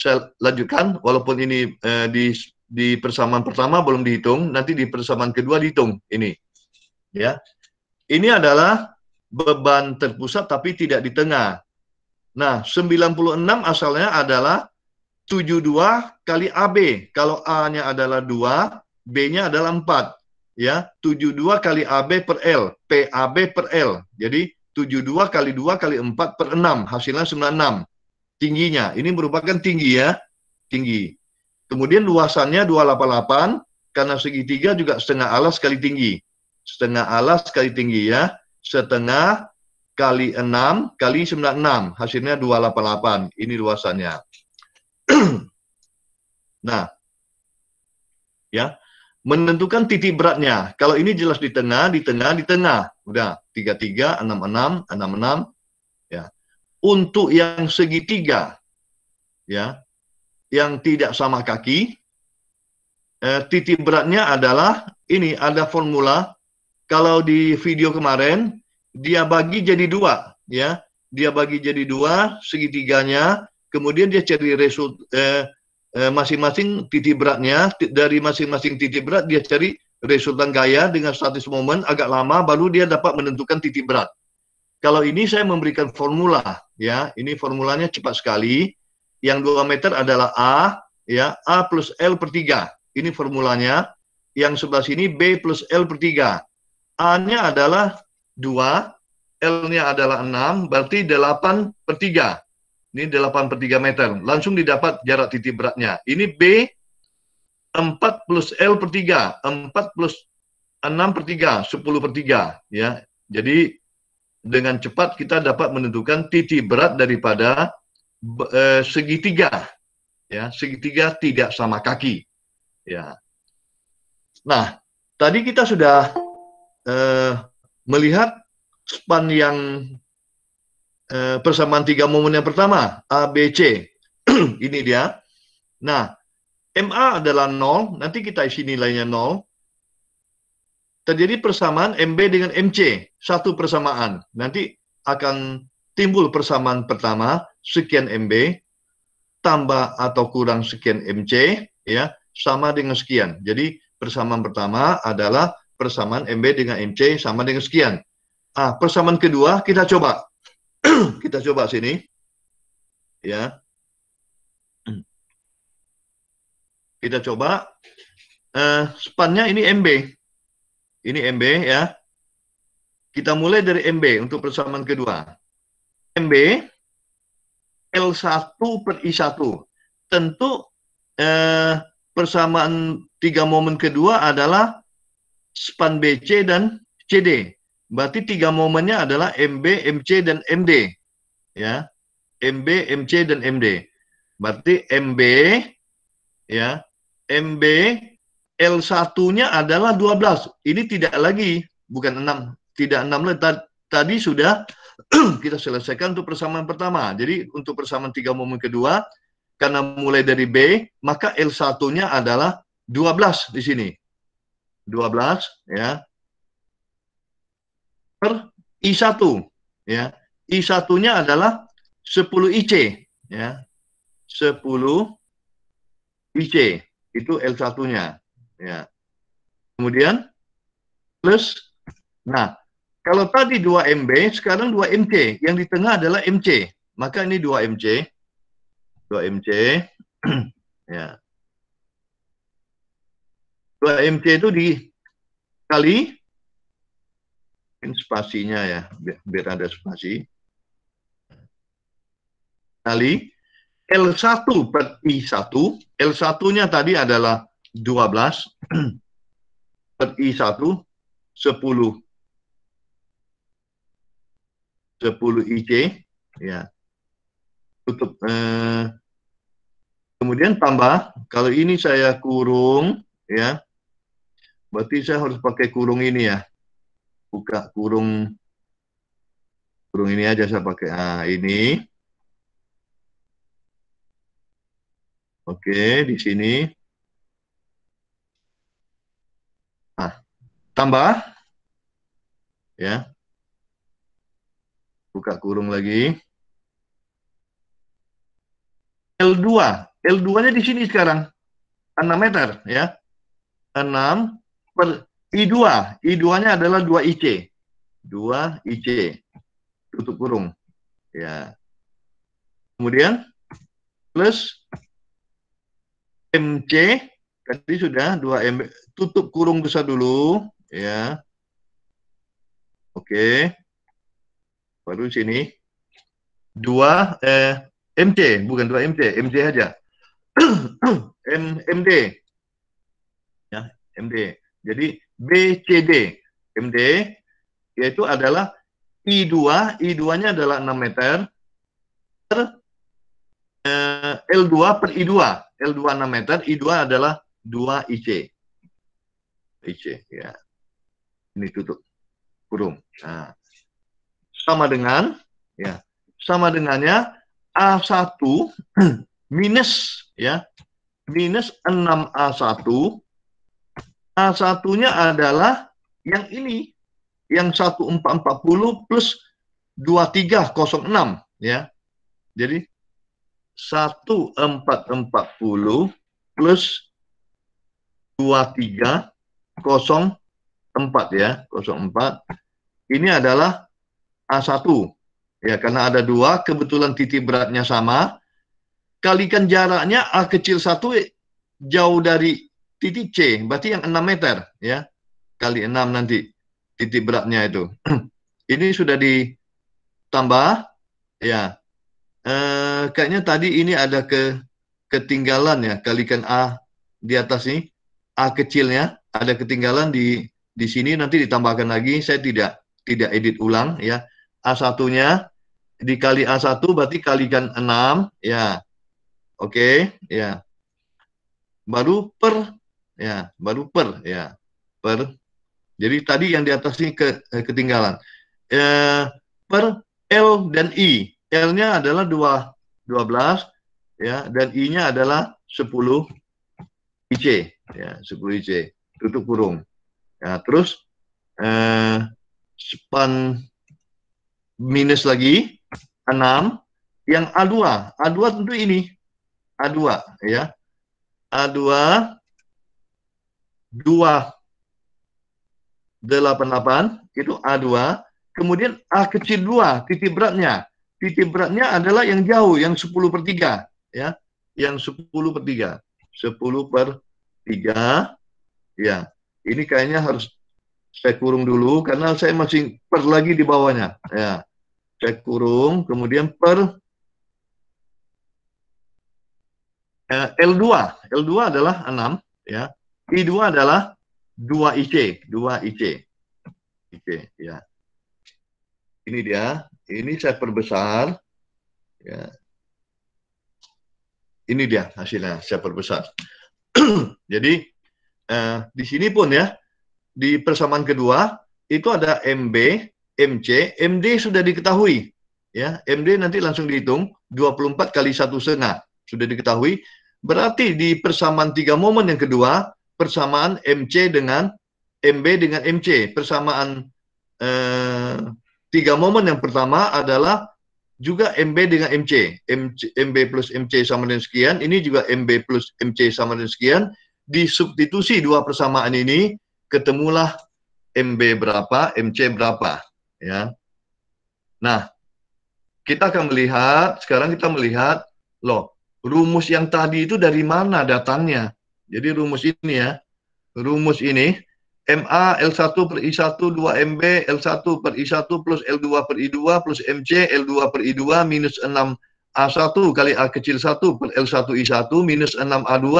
saya lanjutkan walaupun ini eh, di di persamaan pertama belum dihitung, nanti di persamaan kedua dihitung ini. Ya. Ini adalah beban terpusat tapi tidak di tengah. Nah, 96 asalnya adalah 72 kali AB. Kalau A-nya adalah 2, B-nya adalah 4. Ya, 72 kali AB per L, PAB per L. Jadi 72 kali 2 kali 4 per 6, hasilnya 96 tingginya. Ini merupakan tinggi ya, tinggi. Kemudian luasannya 288 karena segitiga juga setengah alas kali tinggi. Setengah alas kali tinggi ya. Setengah kali 6 kali 96 hasilnya 288. Ini luasannya. nah, ya. Menentukan titik beratnya. Kalau ini jelas di tengah, di tengah, di tengah. Udah, 33, 66, 66, untuk yang segitiga ya yang tidak sama kaki eh, titik beratnya adalah ini ada formula kalau di video kemarin dia bagi jadi dua ya dia bagi jadi dua segitiganya kemudian dia cari result eh, eh, masing-masing titik beratnya dari masing-masing titik berat dia cari resultan gaya dengan status momen agak lama baru dia dapat menentukan titik berat kalau ini saya memberikan formula, ya, ini formulanya cepat sekali. Yang 2 meter adalah A, ya, A plus L per 3. Ini formulanya. Yang sebelah sini B plus L per 3. A-nya adalah 2, L-nya adalah 6, berarti 8 per 3. Ini 8 per 3 meter. Langsung didapat jarak titik beratnya. Ini B 4 plus L per 3, 4 plus 6 per 3, 10 per 3. Ya. Jadi dengan cepat kita dapat menentukan titik berat daripada eh, segitiga. Ya, segitiga tidak sama kaki. Ya. Nah, tadi kita sudah eh, melihat span yang eh, persamaan tiga momen yang pertama, ABC Ini dia. Nah, MA adalah nol. nanti kita isi nilainya nol terjadi persamaan MB dengan MC, satu persamaan. Nanti akan timbul persamaan pertama sekian MB tambah atau kurang sekian MC ya sama dengan sekian. Jadi persamaan pertama adalah persamaan MB dengan MC sama dengan sekian. Ah, persamaan kedua kita coba. kita coba sini. Ya. Kita coba eh uh, spannya ini MB ini MB ya. Kita mulai dari MB untuk persamaan kedua. MB L1 per I1. Tentu eh, persamaan tiga momen kedua adalah span BC dan CD. Berarti tiga momennya adalah MB, MC, dan MD. Ya, MB, MC, dan MD. Berarti MB, ya, MB L1-nya adalah 12. Ini tidak lagi, bukan 6. Tidak 6 lagi. Tadi sudah kita selesaikan untuk persamaan pertama. Jadi untuk persamaan tiga momen kedua, karena mulai dari B, maka L1-nya adalah 12 di sini. 12, ya. Per I1, ya. I1-nya adalah 10 IC, ya. 10 IC, itu L1-nya. Ya. Kemudian plus nah, kalau tadi 2 MB, sekarang 2 MC. Yang di tengah adalah MC. Maka ini 2 MC. 2 MC. ya. 2 MC itu di kali spasinya ya, biar ada spasi. Kali L1 per I1. L1-nya tadi adalah 12 per I1 10 10 IC ya tutup eh, kemudian tambah kalau ini saya kurung ya berarti saya harus pakai kurung ini ya buka kurung kurung ini aja saya pakai nah, ini oke di sini tambah ya buka kurung lagi L2 L2 nya di sini sekarang 6 meter ya 6 per I2 I2 nya adalah 2 IC 2 IC tutup kurung ya kemudian plus MC tadi sudah 2 M tutup kurung besar dulu ya. Oke. Baru sini. 2 eh MT, bukan 2 MT, MT aja. M MD. Ya, MD. Jadi BCD MD yaitu adalah I2, I2-nya adalah 6 meter per eh, L2 per I2. L2 6 meter, I2 adalah 2 IC. IC, ya ini tutup kurung. Nah, sama dengan ya sama dengannya A1 minus ya minus 6A1 A1-nya adalah yang ini yang 1440 plus 2306 ya. Jadi 1440 plus 2306 04 ya, 04. Ini adalah A1. Ya, karena ada dua, kebetulan titik beratnya sama. Kalikan jaraknya A kecil 1 jauh dari titik C, berarti yang 6 meter ya. Kali 6 nanti titik beratnya itu. ini sudah ditambah ya. Eh, kayaknya tadi ini ada ke ketinggalan ya, kalikan A di atas ini. A kecilnya ada ketinggalan di di sini nanti ditambahkan lagi saya tidak tidak edit ulang ya a satunya dikali A1 berarti kalikan 6 ya. Oke, okay, ya. Baru per ya, baru per ya. Per. Jadi tadi yang di atas ini ke, eh, ketinggalan. E, per L dan I. L-nya adalah dua belas ya dan I-nya adalah sepuluh IC ya, sepuluh IC. Tutup kurung. Ya, terus eh, span minus lagi 6 yang A2. A2 tentu ini. A2 ya. A2 2 88 itu A2 kemudian A kecil 2 titik beratnya. Titik beratnya adalah yang jauh yang 10 per 3 ya. Yang 10 per 3. 10 per 3 ya ini kayaknya harus saya kurung dulu karena saya masih per lagi di bawahnya. Ya. Saya kurung, kemudian per eh, L2. L2 adalah 6, ya. I2 adalah 2 IC, 2 IC. IC, ya. Ini dia, ini saya perbesar. Ya. Ini dia hasilnya, saya perbesar. Jadi Nah, di sini pun ya, di persamaan kedua, itu ada MB, MC, MD sudah diketahui. ya MD nanti langsung dihitung, 24 kali satu setengah sudah diketahui. Berarti di persamaan tiga momen yang kedua, persamaan MC dengan MB dengan MC. Persamaan eh, tiga momen yang pertama adalah juga MB dengan MC. MC. MB plus MC sama dengan sekian, ini juga MB plus MC sama dengan sekian, disubstitusi dua persamaan ini, ketemulah MB berapa, MC berapa. Ya. Nah, kita akan melihat, sekarang kita melihat, loh, rumus yang tadi itu dari mana datangnya? Jadi rumus ini ya, rumus ini, MA L1 per I1 2MB L1 per I1 plus L2 per I2 plus MC L2 per I2 minus 6 A1 kali A kecil 1 per L1 I1 minus 6 A2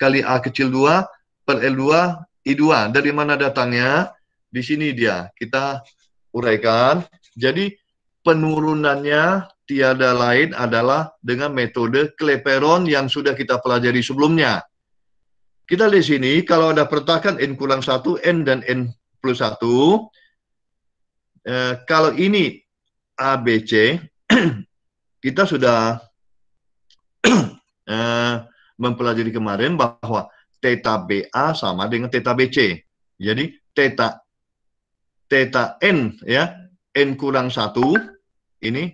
kali A kecil 2 per L2 I2. Dari mana datangnya? Di sini dia. Kita uraikan. Jadi penurunannya tiada lain adalah dengan metode Kleperon yang sudah kita pelajari sebelumnya. Kita di sini, kalau ada pertakan N kurang 1, N dan N plus 1, eh, kalau ini ABC, kita sudah eh, mempelajari kemarin bahwa theta BA sama dengan theta BC. Jadi theta theta n ya, n kurang satu ini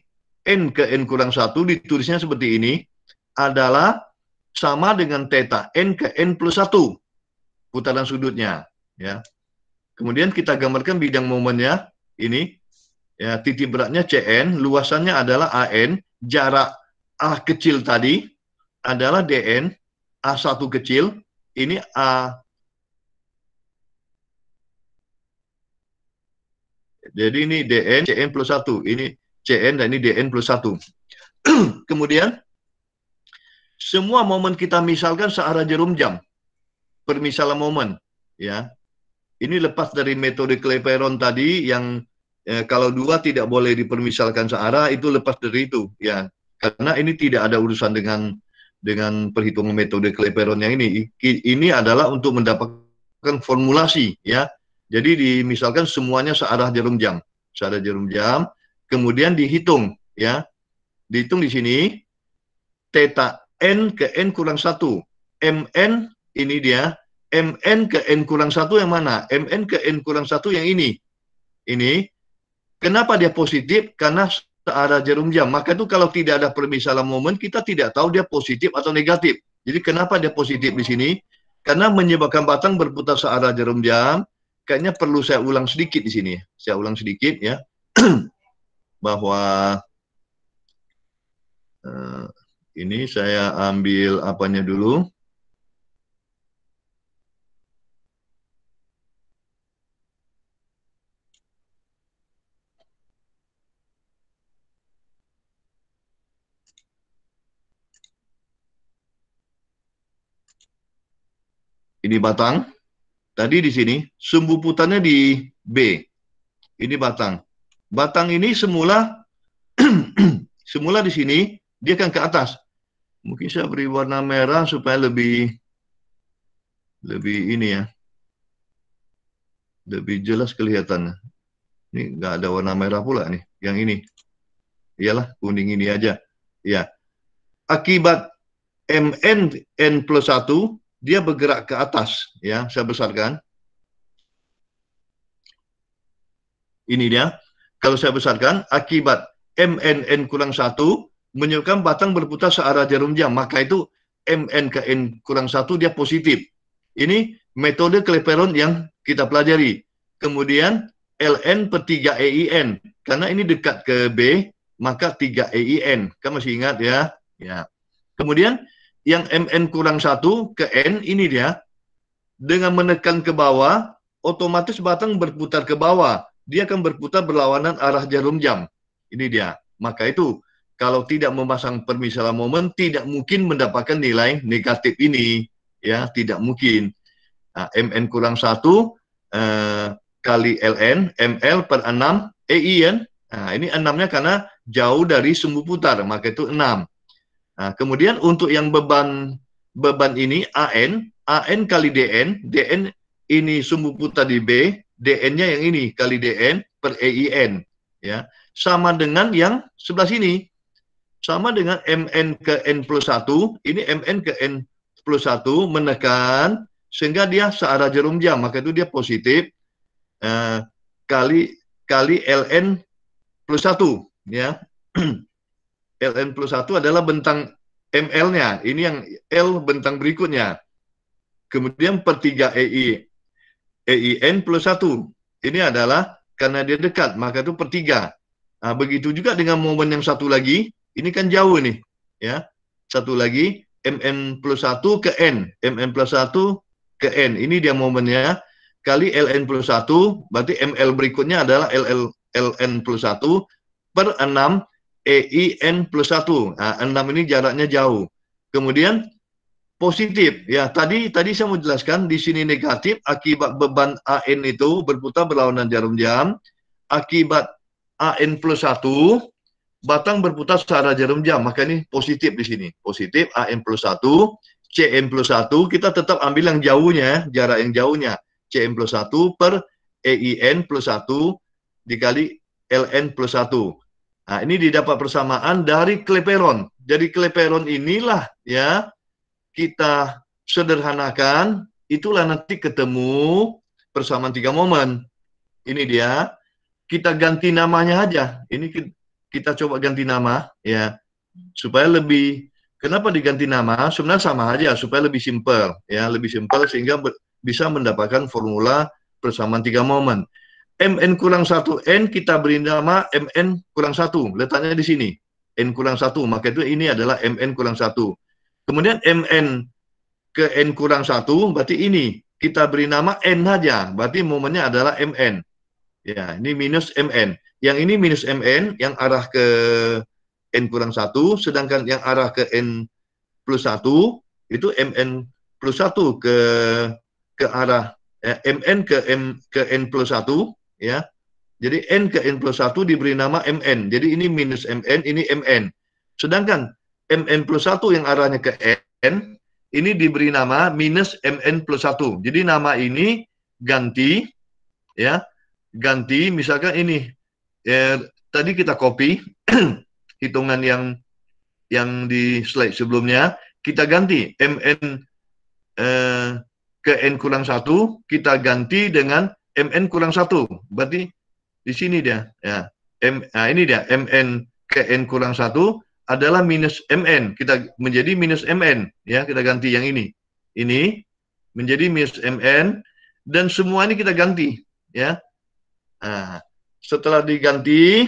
n ke n kurang satu ditulisnya seperti ini adalah sama dengan theta n ke n plus satu putaran sudutnya ya. Kemudian kita gambarkan bidang momennya ini ya titik beratnya CN, luasannya adalah AN, jarak A kecil tadi adalah DN A1 kecil, ini A Jadi ini DN, CN plus 1. Ini CN dan ini DN plus 1. Kemudian, semua momen kita misalkan searah jarum jam. Permisalan momen. ya. Ini lepas dari metode Clapeyron tadi yang eh, kalau dua tidak boleh dipermisalkan searah, itu lepas dari itu. ya. Karena ini tidak ada urusan dengan dengan perhitungan metode Clapeyron yang ini. Ini adalah untuk mendapatkan formulasi ya. Jadi di misalkan semuanya searah jarum jam, searah jarum jam, kemudian dihitung ya. Dihitung di sini theta n ke n kurang satu, mn ini dia, mn ke n kurang satu yang mana? mn ke n kurang satu yang ini. Ini Kenapa dia positif? Karena searah jarum jam. Maka itu kalau tidak ada permisalan momen, kita tidak tahu dia positif atau negatif. Jadi kenapa dia positif di sini? Karena menyebabkan batang berputar searah jarum jam, kayaknya perlu saya ulang sedikit di sini. Saya ulang sedikit ya. Bahwa uh, ini saya ambil apanya dulu. Ini batang. Tadi di sini sumbu putarnya di B. Ini batang. Batang ini semula semula di sini dia akan ke atas. Mungkin saya beri warna merah supaya lebih lebih ini ya. Lebih jelas kelihatannya. Ini nggak ada warna merah pula nih. Yang ini. Iyalah kuning ini aja. Ya. Akibat MN N plus 1 dia bergerak ke atas ya saya besarkan ini dia kalau saya besarkan akibat MNN kurang satu menyebabkan batang berputar searah jarum jam maka itu MN ke N kurang satu dia positif ini metode Clapeyron yang kita pelajari kemudian LN per 3 EIN karena ini dekat ke B maka 3 EIN Kamu masih ingat ya ya kemudian yang MN kurang satu ke N ini dia dengan menekan ke bawah otomatis batang berputar ke bawah dia akan berputar berlawanan arah jarum jam ini dia maka itu kalau tidak memasang permisalan momen tidak mungkin mendapatkan nilai negatif ini ya tidak mungkin nah, MN kurang satu eh, kali LN ML per enam EI kan nah, ini enamnya karena jauh dari sumbu putar maka itu enam Nah, kemudian untuk yang beban beban ini AN, AN kali DN, DN ini sumbu putar di B, DN-nya yang ini kali DN per EIN ya. Sama dengan yang sebelah sini. Sama dengan MN ke N plus 1, ini MN ke N plus 1 menekan sehingga dia searah jarum jam, maka itu dia positif eh, kali kali LN plus 1 ya. LN plus 1 adalah bentang ML-nya. Ini yang L bentang berikutnya. Kemudian per 3 EI. EIN plus 1. Ini adalah karena dia dekat, maka itu per 3. Nah, begitu juga dengan momen yang satu lagi. Ini kan jauh nih. ya Satu lagi, MN plus 1 ke N. MN plus 1 ke N. Ini dia momennya. Kali LN plus 1, berarti ML berikutnya adalah LL, LN plus 1 per 6 EIN plus 1. Nah, 6 ini jaraknya jauh. Kemudian positif. Ya, tadi tadi saya mau jelaskan di sini negatif akibat beban AN itu berputar berlawanan jarum jam. Akibat AN plus 1 batang berputar secara jarum jam. Maka ini positif di sini. Positif AN plus 1, CN plus 1. Kita tetap ambil yang jauhnya, jarak yang jauhnya. CN plus 1 per EIN plus 1 dikali LN plus 1 Nah, ini didapat persamaan dari kleperon. Jadi kleperon inilah ya kita sederhanakan, itulah nanti ketemu persamaan tiga momen. Ini dia. Kita ganti namanya aja. Ini kita coba ganti nama ya supaya lebih kenapa diganti nama sebenarnya sama aja supaya lebih simpel ya lebih simpel sehingga bisa mendapatkan formula persamaan tiga momen MN kurang 1 N kita beri nama MN kurang 1 letaknya di sini N kurang 1 maka itu ini adalah MN kurang 1 kemudian MN ke N kurang 1 berarti ini kita beri nama N saja berarti momennya adalah MN ya ini minus MN yang ini minus MN yang arah ke N kurang 1 sedangkan yang arah ke N plus 1 itu MN plus 1 ke ke arah eh, MN ke M ke N plus 1 ya. Jadi n ke n plus 1 diberi nama mn. Jadi ini minus mn, ini mn. Sedangkan mn plus 1 yang arahnya ke n, ini diberi nama minus mn plus 1. Jadi nama ini ganti, ya, ganti misalkan ini. Ya, tadi kita copy hitungan yang yang di slide sebelumnya, kita ganti mn eh, ke n kurang 1, kita ganti dengan MN kurang satu, berarti di sini dia. Ya. M, nah ini dia, MN ke N kurang satu adalah minus MN. Kita menjadi minus MN. ya Kita ganti yang ini. Ini menjadi minus MN. Dan semua ini kita ganti. ya nah, Setelah diganti,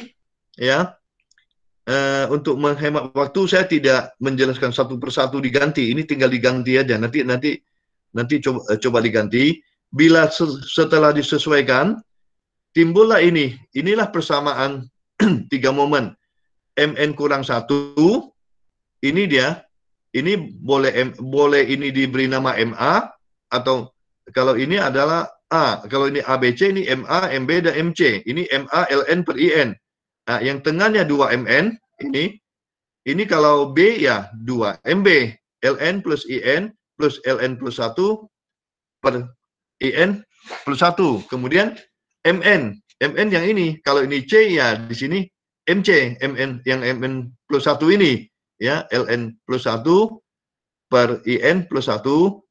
ya uh, untuk menghemat waktu saya tidak menjelaskan satu persatu diganti ini tinggal diganti aja nanti nanti nanti coba uh, coba diganti bila setelah disesuaikan timbullah ini inilah persamaan tiga momen mn kurang satu ini dia ini boleh M, boleh ini diberi nama ma atau kalau ini adalah a kalau ini abc ini ma mb dan mc ini ma ln per in nah, yang tengahnya dua mn ini ini kalau b ya dua mb ln plus in plus ln plus satu per IN e plus 1. Kemudian MN. MN yang ini. Kalau ini C, ya di sini MC. MN yang MN plus 1 ini. Ya, LN plus 1 per IN e plus 1.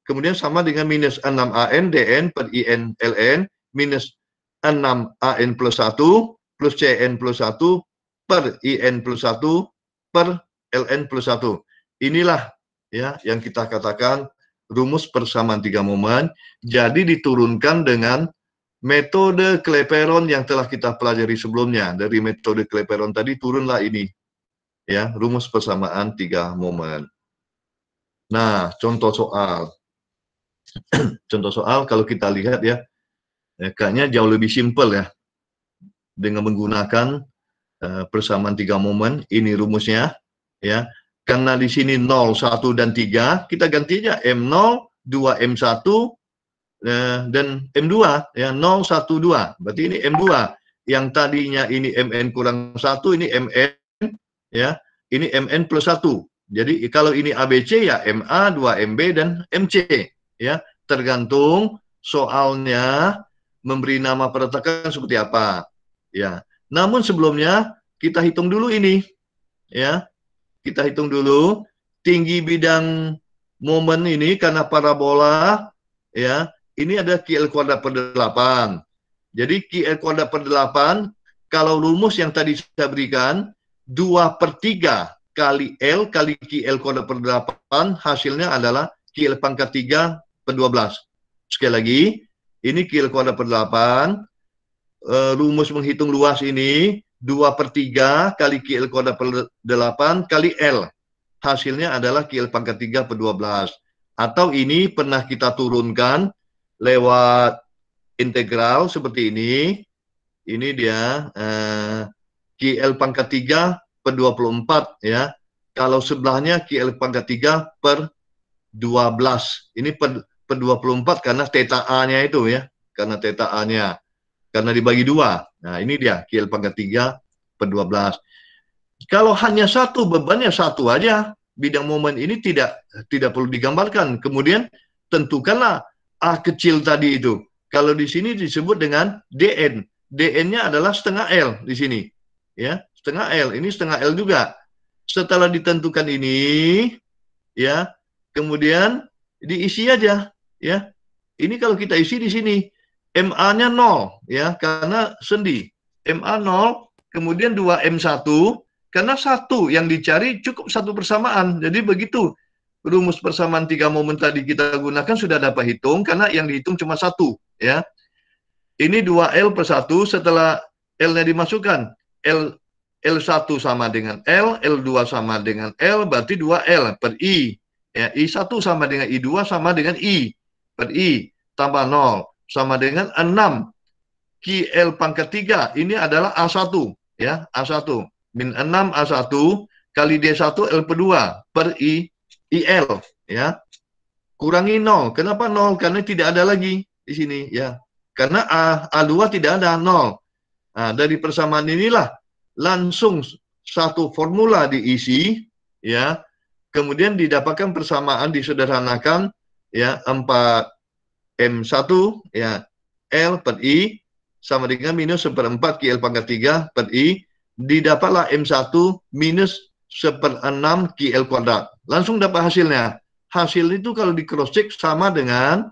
Kemudian sama dengan minus 6AN DN per IN e LN minus 6AN plus 1 plus CN plus 1 per IN plus 1 per LN plus 1. Inilah ya yang kita katakan rumus persamaan tiga momen, jadi diturunkan dengan metode Clapeyron yang telah kita pelajari sebelumnya. Dari metode Clapeyron tadi turunlah ini, ya rumus persamaan tiga momen. Nah, contoh soal. contoh soal kalau kita lihat ya, ya kayaknya jauh lebih simpel ya. Dengan menggunakan uh, persamaan tiga momen, ini rumusnya, ya. Karena di sini 0, 1, dan 3, kita gantinya M0, 2, M1, dan M2, ya 0, 1, 2. Berarti ini M2. Yang tadinya ini MN kurang 1, ini MN, ya ini MN plus 1. Jadi kalau ini ABC ya MA, 2MB, dan MC. ya Tergantung soalnya memberi nama peretakan seperti apa. Ya. Namun sebelumnya kita hitung dulu ini. Ya. Kita hitung dulu tinggi bidang momen ini karena parabola ya. Ini ada QL kuadrat per 8. Jadi QL kuadrat per 8 kalau rumus yang tadi saya berikan 2 per 3 kali L kali QL kuadrat per 8 hasilnya adalah QL pangkat 3 per 12. Sekali lagi, ini QL kuadrat per 8. Eh, rumus menghitung luas ini 2 per 3 kali QL kuadrat per 8 kali L. Hasilnya adalah QL pangkat 3 per 12. Atau ini pernah kita turunkan lewat integral seperti ini. Ini dia eh, QL pangkat 3 per 24 ya. Kalau sebelahnya QL pangkat 3 per 12. Ini per, per 24 karena teta A-nya itu ya. Karena teta A-nya karena dibagi dua. Nah, ini dia KL pangkat tiga per belas. Kalau hanya satu, bebannya satu aja, bidang momen ini tidak tidak perlu digambarkan. Kemudian tentukanlah A kecil tadi itu. Kalau di sini disebut dengan DN. DN-nya adalah setengah L di sini. Ya, setengah L. Ini setengah L juga. Setelah ditentukan ini, ya, kemudian diisi aja, ya. Ini kalau kita isi di sini, MA-nya 0 ya karena sendi. MA 0, kemudian 2M1 karena satu yang dicari cukup satu persamaan. Jadi begitu rumus persamaan tiga momen tadi kita gunakan sudah dapat hitung karena yang dihitung cuma satu ya. Ini 2L per 1 setelah L-nya dimasukkan. L L1 sama dengan L, L2 sama dengan L, berarti 2L per I. Ya, I1 sama dengan I2 sama dengan I per I, tambah 0 sama dengan 6 QL pangkat 3 ini adalah A1 ya A1 min 6 A1 kali D1 l 2 per I IL ya kurangi 0 kenapa 0 karena tidak ada lagi di sini ya karena A, A2 tidak ada 0 nah, dari persamaan inilah langsung satu formula diisi ya kemudian didapatkan persamaan disederhanakan ya 4 M1 ya L per I sama dengan minus seperempat QL pangkat 3 per I didapatlah M1 minus seperenam QL kuadrat. Langsung dapat hasilnya. Hasil itu kalau di cross check sama dengan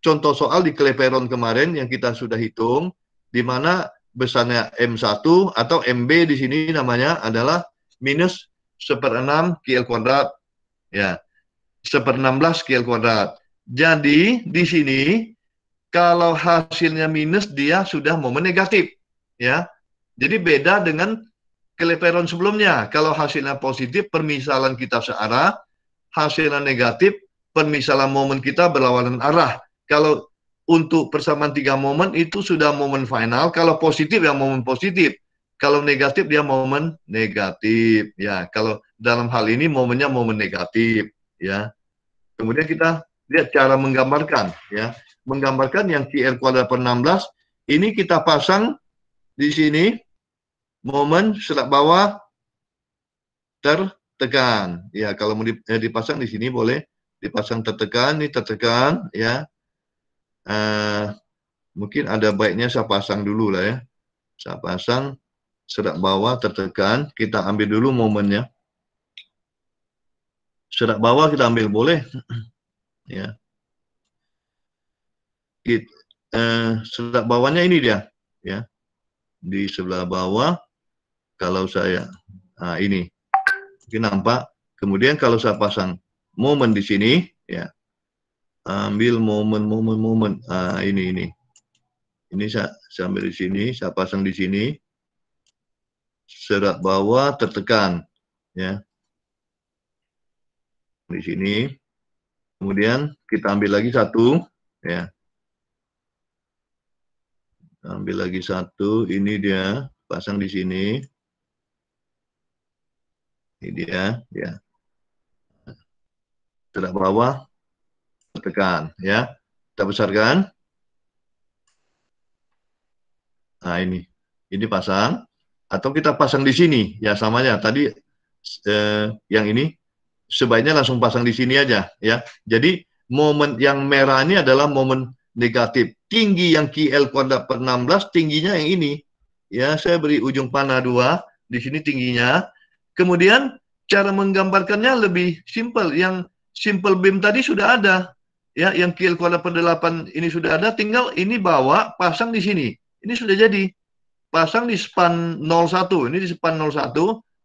contoh soal di Kleperon kemarin yang kita sudah hitung di mana besarnya M1 atau MB di sini namanya adalah minus seperenam QL kuadrat. Ya. Seperenam belas QL kuadrat. Jadi di sini kalau hasilnya minus dia sudah momen negatif, ya. Jadi beda dengan keleperon sebelumnya. Kalau hasilnya positif, permisalan kita searah. Hasilnya negatif, permisalan momen kita berlawanan arah. Kalau untuk persamaan tiga momen itu sudah momen final. Kalau positif ya momen positif. Kalau negatif dia momen negatif. Ya, kalau dalam hal ini momennya momen negatif. Ya. Kemudian kita lihat cara menggambarkan ya menggambarkan yang CR kuadrat per 16 ini kita pasang di sini momen serat bawah tertekan ya kalau mau eh, dipasang di sini boleh dipasang tertekan ini tertekan ya uh, mungkin ada baiknya saya pasang dulu lah ya saya pasang serat bawah tertekan kita ambil dulu momennya serat bawah kita ambil boleh ya It, uh, sebelah bawahnya ini dia ya di sebelah bawah kalau saya nah ini mungkin nampak kemudian kalau saya pasang momen di sini ya ambil momen momen momen ah, ini ini ini saya, saya ambil di sini saya pasang di sini serat bawah tertekan ya di sini Kemudian kita ambil lagi satu, ya. Kita ambil lagi satu, ini dia, pasang di sini. Ini dia, ya. Sudah bawah, tekan, ya. Kita besarkan. Nah, ini. Ini pasang. Atau kita pasang di sini, ya samanya. Tadi eh, yang ini sebaiknya langsung pasang di sini aja ya. Jadi momen yang merah ini adalah momen negatif. Tinggi yang QL kuadrat per 16, tingginya yang ini. Ya, saya beri ujung panah dua, di sini tingginya. Kemudian cara menggambarkannya lebih simpel. Yang simple beam tadi sudah ada. Ya, yang QL kuadrat per 8 ini sudah ada, tinggal ini bawa pasang di sini. Ini sudah jadi. Pasang di span 01, ini di span 01,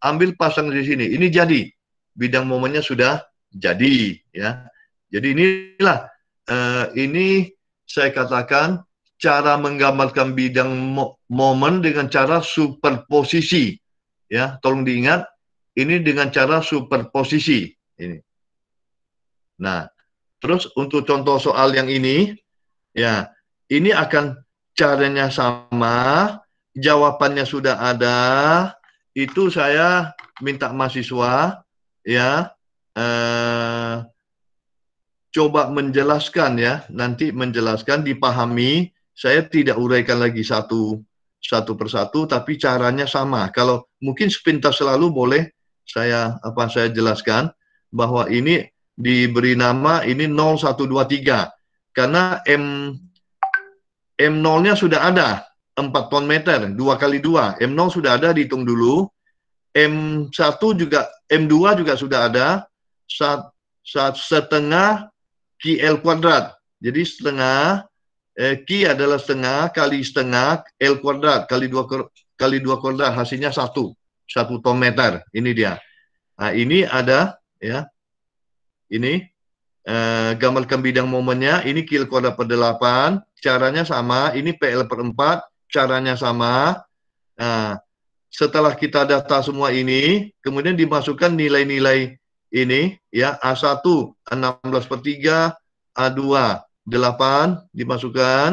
ambil pasang di sini. Ini jadi bidang momennya sudah jadi ya. Jadi inilah uh, ini saya katakan cara menggambarkan bidang mo momen dengan cara superposisi ya. Tolong diingat ini dengan cara superposisi ini. Nah, terus untuk contoh soal yang ini ya, ini akan caranya sama, jawabannya sudah ada. Itu saya minta mahasiswa ya uh, coba menjelaskan ya nanti menjelaskan dipahami saya tidak uraikan lagi satu satu persatu tapi caranya sama kalau mungkin sepintas selalu boleh saya apa saya jelaskan bahwa ini diberi nama ini 0123 karena M M0-nya sudah ada 4 ton meter dua kali dua M0 sudah ada dihitung dulu M1 juga M2 juga sudah ada saat, saat setengah QL kuadrat. Jadi setengah eh, Q adalah setengah kali setengah L kuadrat kali dua kali dua kuadrat hasilnya satu satu ton meter. Ini dia. Nah, ini ada ya. Ini eh, gambarkan bidang momennya. Ini kil kuadrat per delapan Caranya sama. Ini PL per empat Caranya sama. Nah, setelah kita data semua ini, kemudian dimasukkan nilai-nilai ini, ya, A1, 16 per 3, A2, 8, dimasukkan,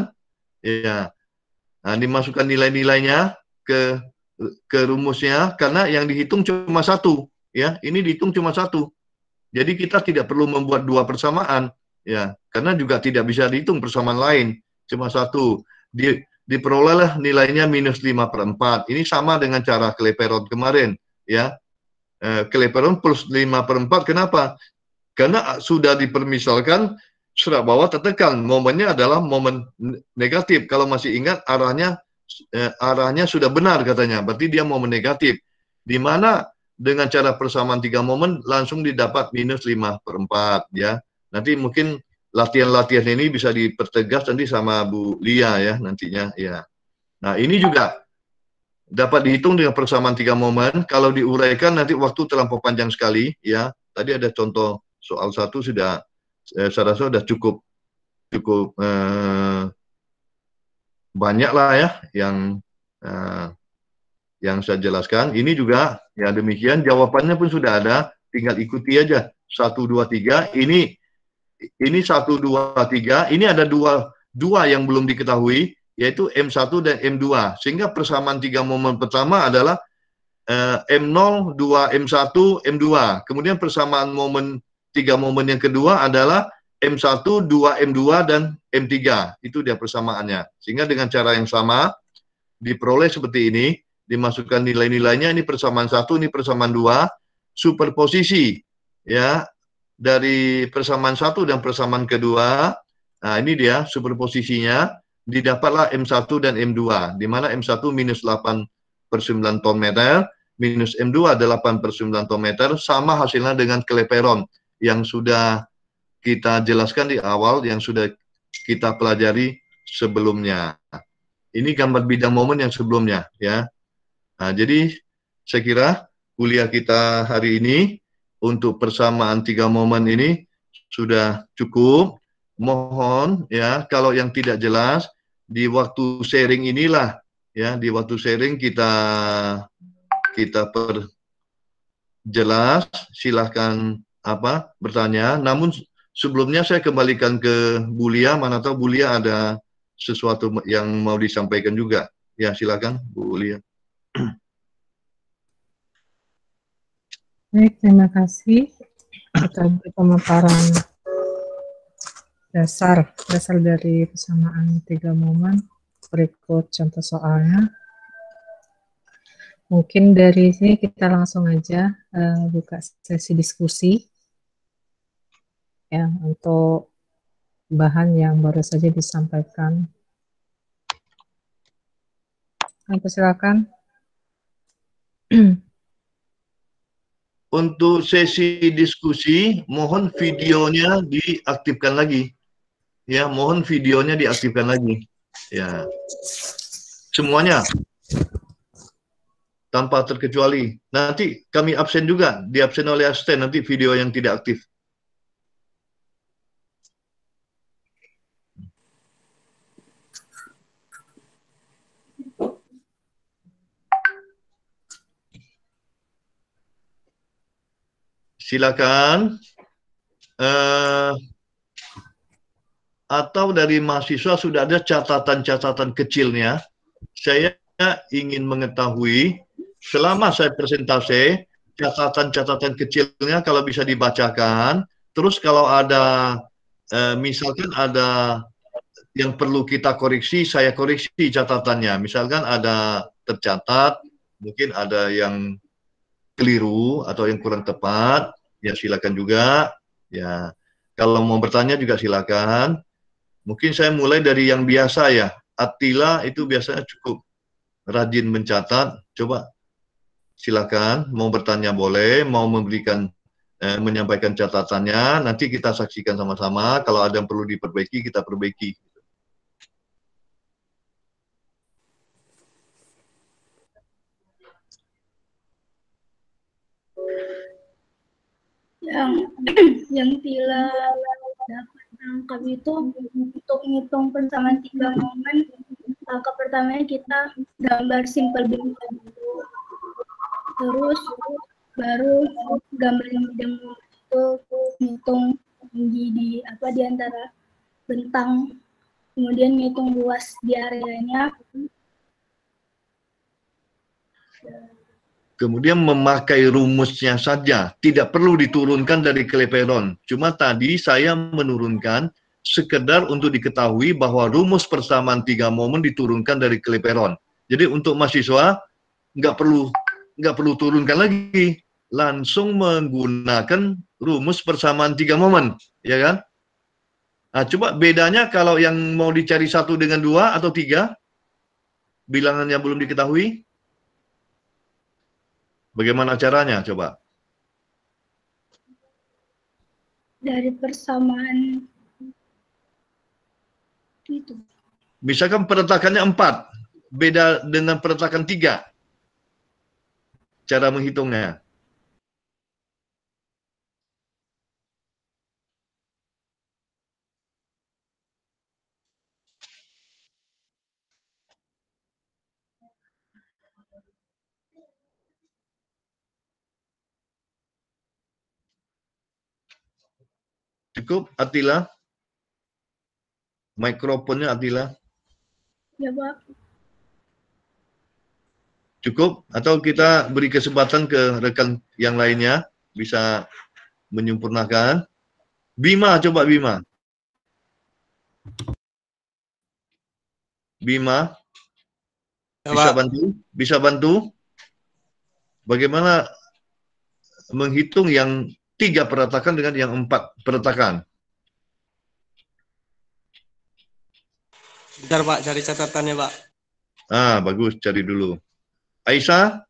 ya, nah, dimasukkan nilai-nilainya ke ke rumusnya, karena yang dihitung cuma satu, ya, ini dihitung cuma satu. Jadi kita tidak perlu membuat dua persamaan, ya, karena juga tidak bisa dihitung persamaan lain, cuma satu. Di, diperolehlah nilainya minus 5 per 4. Ini sama dengan cara Kleperon kemarin, ya. Kleperon eh, plus 5 per 4, kenapa? Karena sudah dipermisalkan surat bawah tertekan, momennya adalah momen negatif. Kalau masih ingat, arahnya eh, arahnya sudah benar katanya, berarti dia momen negatif. Di mana dengan cara persamaan tiga momen langsung didapat minus 5 per 4, ya. Nanti mungkin latihan-latihan ini bisa dipertegas nanti sama Bu Lia ya nantinya ya. Nah ini juga dapat dihitung dengan persamaan tiga momen. Kalau diuraikan nanti waktu terlampau panjang sekali ya. Tadi ada contoh soal satu sudah eh, saya rasa sudah cukup cukup eh, banyak lah ya yang eh, yang saya jelaskan. Ini juga ya demikian jawabannya pun sudah ada. Tinggal ikuti aja satu dua tiga. Ini ini satu dua tiga ini ada dua dua yang belum diketahui yaitu M1 dan M2 sehingga persamaan tiga momen pertama adalah eh, M0 2 M1 M2 kemudian persamaan momen tiga momen yang kedua adalah M1 2 M2 dan M3 itu dia persamaannya sehingga dengan cara yang sama diperoleh seperti ini dimasukkan nilai-nilainya ini persamaan satu ini persamaan dua superposisi ya dari persamaan satu dan persamaan kedua, nah ini dia superposisinya, didapatlah M1 dan M2, di mana M1 minus 8 per 9 ton meter, minus M2 8 per 9 ton meter, sama hasilnya dengan keleperon yang sudah kita jelaskan di awal, yang sudah kita pelajari sebelumnya. Ini gambar bidang momen yang sebelumnya ya. Nah, jadi saya kira kuliah kita hari ini untuk persamaan tiga momen ini sudah cukup. Mohon ya kalau yang tidak jelas di waktu sharing inilah ya di waktu sharing kita kita per jelas silahkan apa bertanya. Namun sebelumnya saya kembalikan ke Bulia, mana tahu Bulia ada sesuatu yang mau disampaikan juga. Ya silakan Bu Lia. Baik, terima kasih. atas pemaparan dasar dasar dari persamaan tiga momen berikut contoh soalnya. Mungkin dari sini kita langsung aja uh, buka sesi diskusi ya untuk bahan yang baru saja disampaikan. Nah, silakan. untuk sesi diskusi mohon videonya diaktifkan lagi. Ya, mohon videonya diaktifkan lagi. Ya. Semuanya tanpa terkecuali. Nanti kami absen juga, diabsen oleh asisten nanti video yang tidak aktif. silakan. Uh, atau dari mahasiswa sudah ada catatan-catatan kecilnya. Saya ingin mengetahui selama saya presentasi catatan-catatan kecilnya kalau bisa dibacakan. Terus kalau ada uh, misalkan ada yang perlu kita koreksi, saya koreksi catatannya. Misalkan ada tercatat, mungkin ada yang keliru atau yang kurang tepat ya silakan juga. Ya, kalau mau bertanya juga silakan. Mungkin saya mulai dari yang biasa ya. Attila itu biasanya cukup rajin mencatat. Coba silakan mau bertanya boleh, mau memberikan eh, menyampaikan catatannya. Nanti kita saksikan sama-sama. Kalau ada yang perlu diperbaiki, kita perbaiki. yang yang Tila dapat tangkap itu untuk menghitung persamaan tiga momen uh, ke pertamanya kita gambar simple bingkai dulu terus baru gambar yang bidang itu ngitung tinggi di apa di antara bentang kemudian ngitung luas di areanya kemudian memakai rumusnya saja, tidak perlu diturunkan dari kleperon. Cuma tadi saya menurunkan sekedar untuk diketahui bahwa rumus persamaan tiga momen diturunkan dari kleperon. Jadi untuk mahasiswa nggak perlu nggak perlu turunkan lagi, langsung menggunakan rumus persamaan tiga momen, ya kan? Nah, coba bedanya kalau yang mau dicari satu dengan dua atau tiga, bilangannya belum diketahui, Bagaimana caranya coba? Dari persamaan itu. Misalkan peretakannya empat, beda dengan peretakan tiga. Cara menghitungnya. Cukup Atila? Mikrofonnya Atila? Ya, Pak. Cukup atau kita beri kesempatan ke rekan yang lainnya bisa menyempurnakan. Bima coba Bima. Bima ya, bisa bantu? Bisa bantu? Bagaimana menghitung yang tiga peratakan dengan yang empat peratakan. Bentar Pak, cari catatannya Pak. Ah, bagus, cari dulu. Aisyah?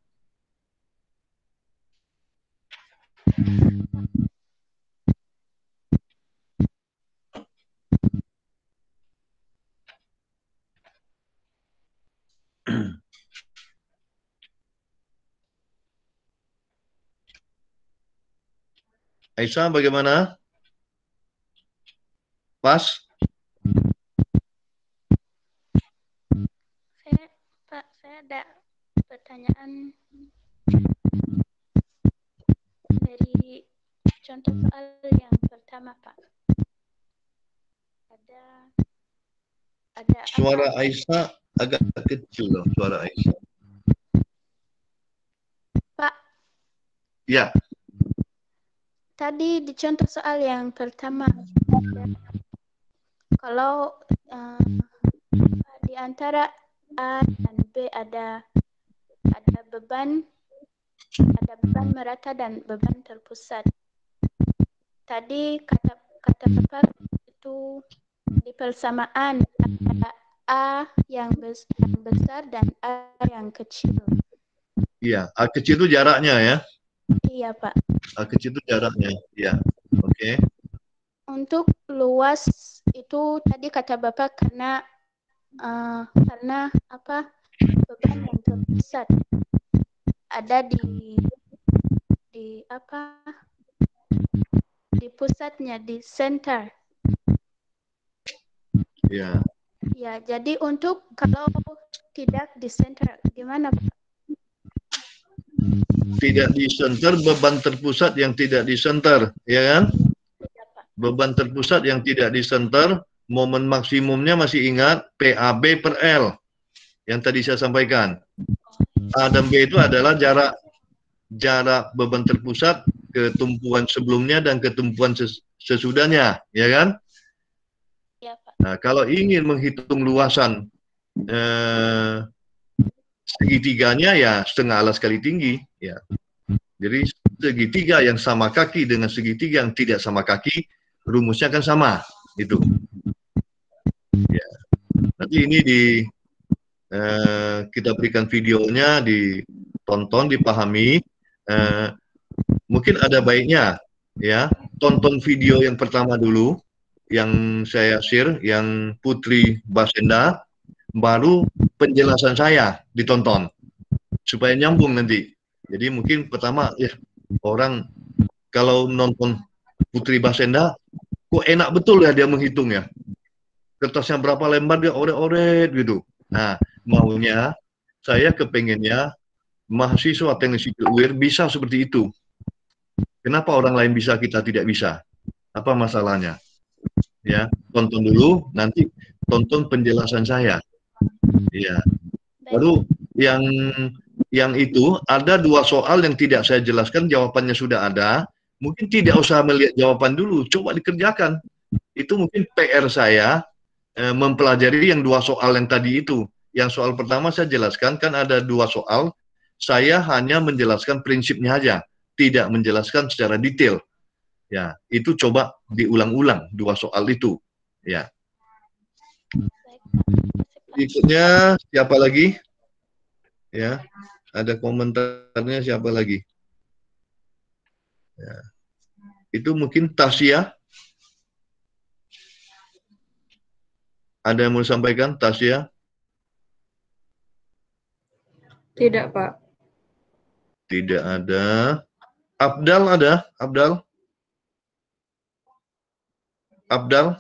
Aisyah bagaimana? Pas? Saya, Pak, saya ada pertanyaan dari contoh soal yang pertama, Pak. Ada ada suara apa? Aisyah agak kecil loh suara Aisyah. Pak. Ya tadi di contoh soal yang pertama kalau uh, di antara A dan B ada ada beban ada beban merata dan beban terpusat. Tadi kata kata apa itu di persamaan antara A yang besar dan A yang kecil. Iya, A kecil itu jaraknya ya. Iya, Pak. Uh, kecil itu jaraknya, ya. Iya. Oke. Okay. Untuk luas itu tadi kata Bapak karena uh, karena apa? beban yang terpusat ada di di apa? di pusatnya di center. Iya. Yeah. Ya, jadi untuk kalau tidak di center gimana Pak? Hmm. tidak disenter beban terpusat yang tidak disenter ya kan beban terpusat yang tidak disenter momen maksimumnya masih ingat PAB per L yang tadi saya sampaikan A dan B itu adalah jarak jarak beban terpusat ke tumpuan sebelumnya dan ke tumpuan sesudahnya ya kan ya, Pak. Nah, kalau ingin menghitung luasan eh, segitiganya ya setengah alas kali tinggi ya jadi segitiga yang sama kaki dengan segitiga yang tidak sama kaki rumusnya kan sama itu ya nanti ini di eh, kita berikan videonya ditonton dipahami eh, mungkin ada baiknya ya tonton video yang pertama dulu yang saya share yang Putri Basenda baru penjelasan saya ditonton supaya nyambung nanti. Jadi mungkin pertama ya orang kalau nonton Putri Basenda kok enak betul ya dia menghitung ya. Kertasnya berapa lembar dia oret-oret gitu. Nah, maunya saya kepengennya mahasiswa teknik sipil UIR bisa seperti itu. Kenapa orang lain bisa kita tidak bisa? Apa masalahnya? Ya, tonton dulu nanti tonton penjelasan saya Iya. Baru yang yang itu ada dua soal yang tidak saya jelaskan jawabannya sudah ada. Mungkin tidak usah melihat jawaban dulu, coba dikerjakan. Itu mungkin PR saya e, mempelajari yang dua soal yang tadi itu. Yang soal pertama saya jelaskan kan ada dua soal. Saya hanya menjelaskan prinsipnya aja, tidak menjelaskan secara detail. Ya, itu coba diulang-ulang dua soal itu. Ya. Berikutnya siapa lagi? Ya, ada komentarnya siapa lagi? Ya. Itu mungkin Tasya. Ada yang mau sampaikan, Tasya? Tidak, Pak. Tidak ada. Abdal ada? Abdal? Abdal?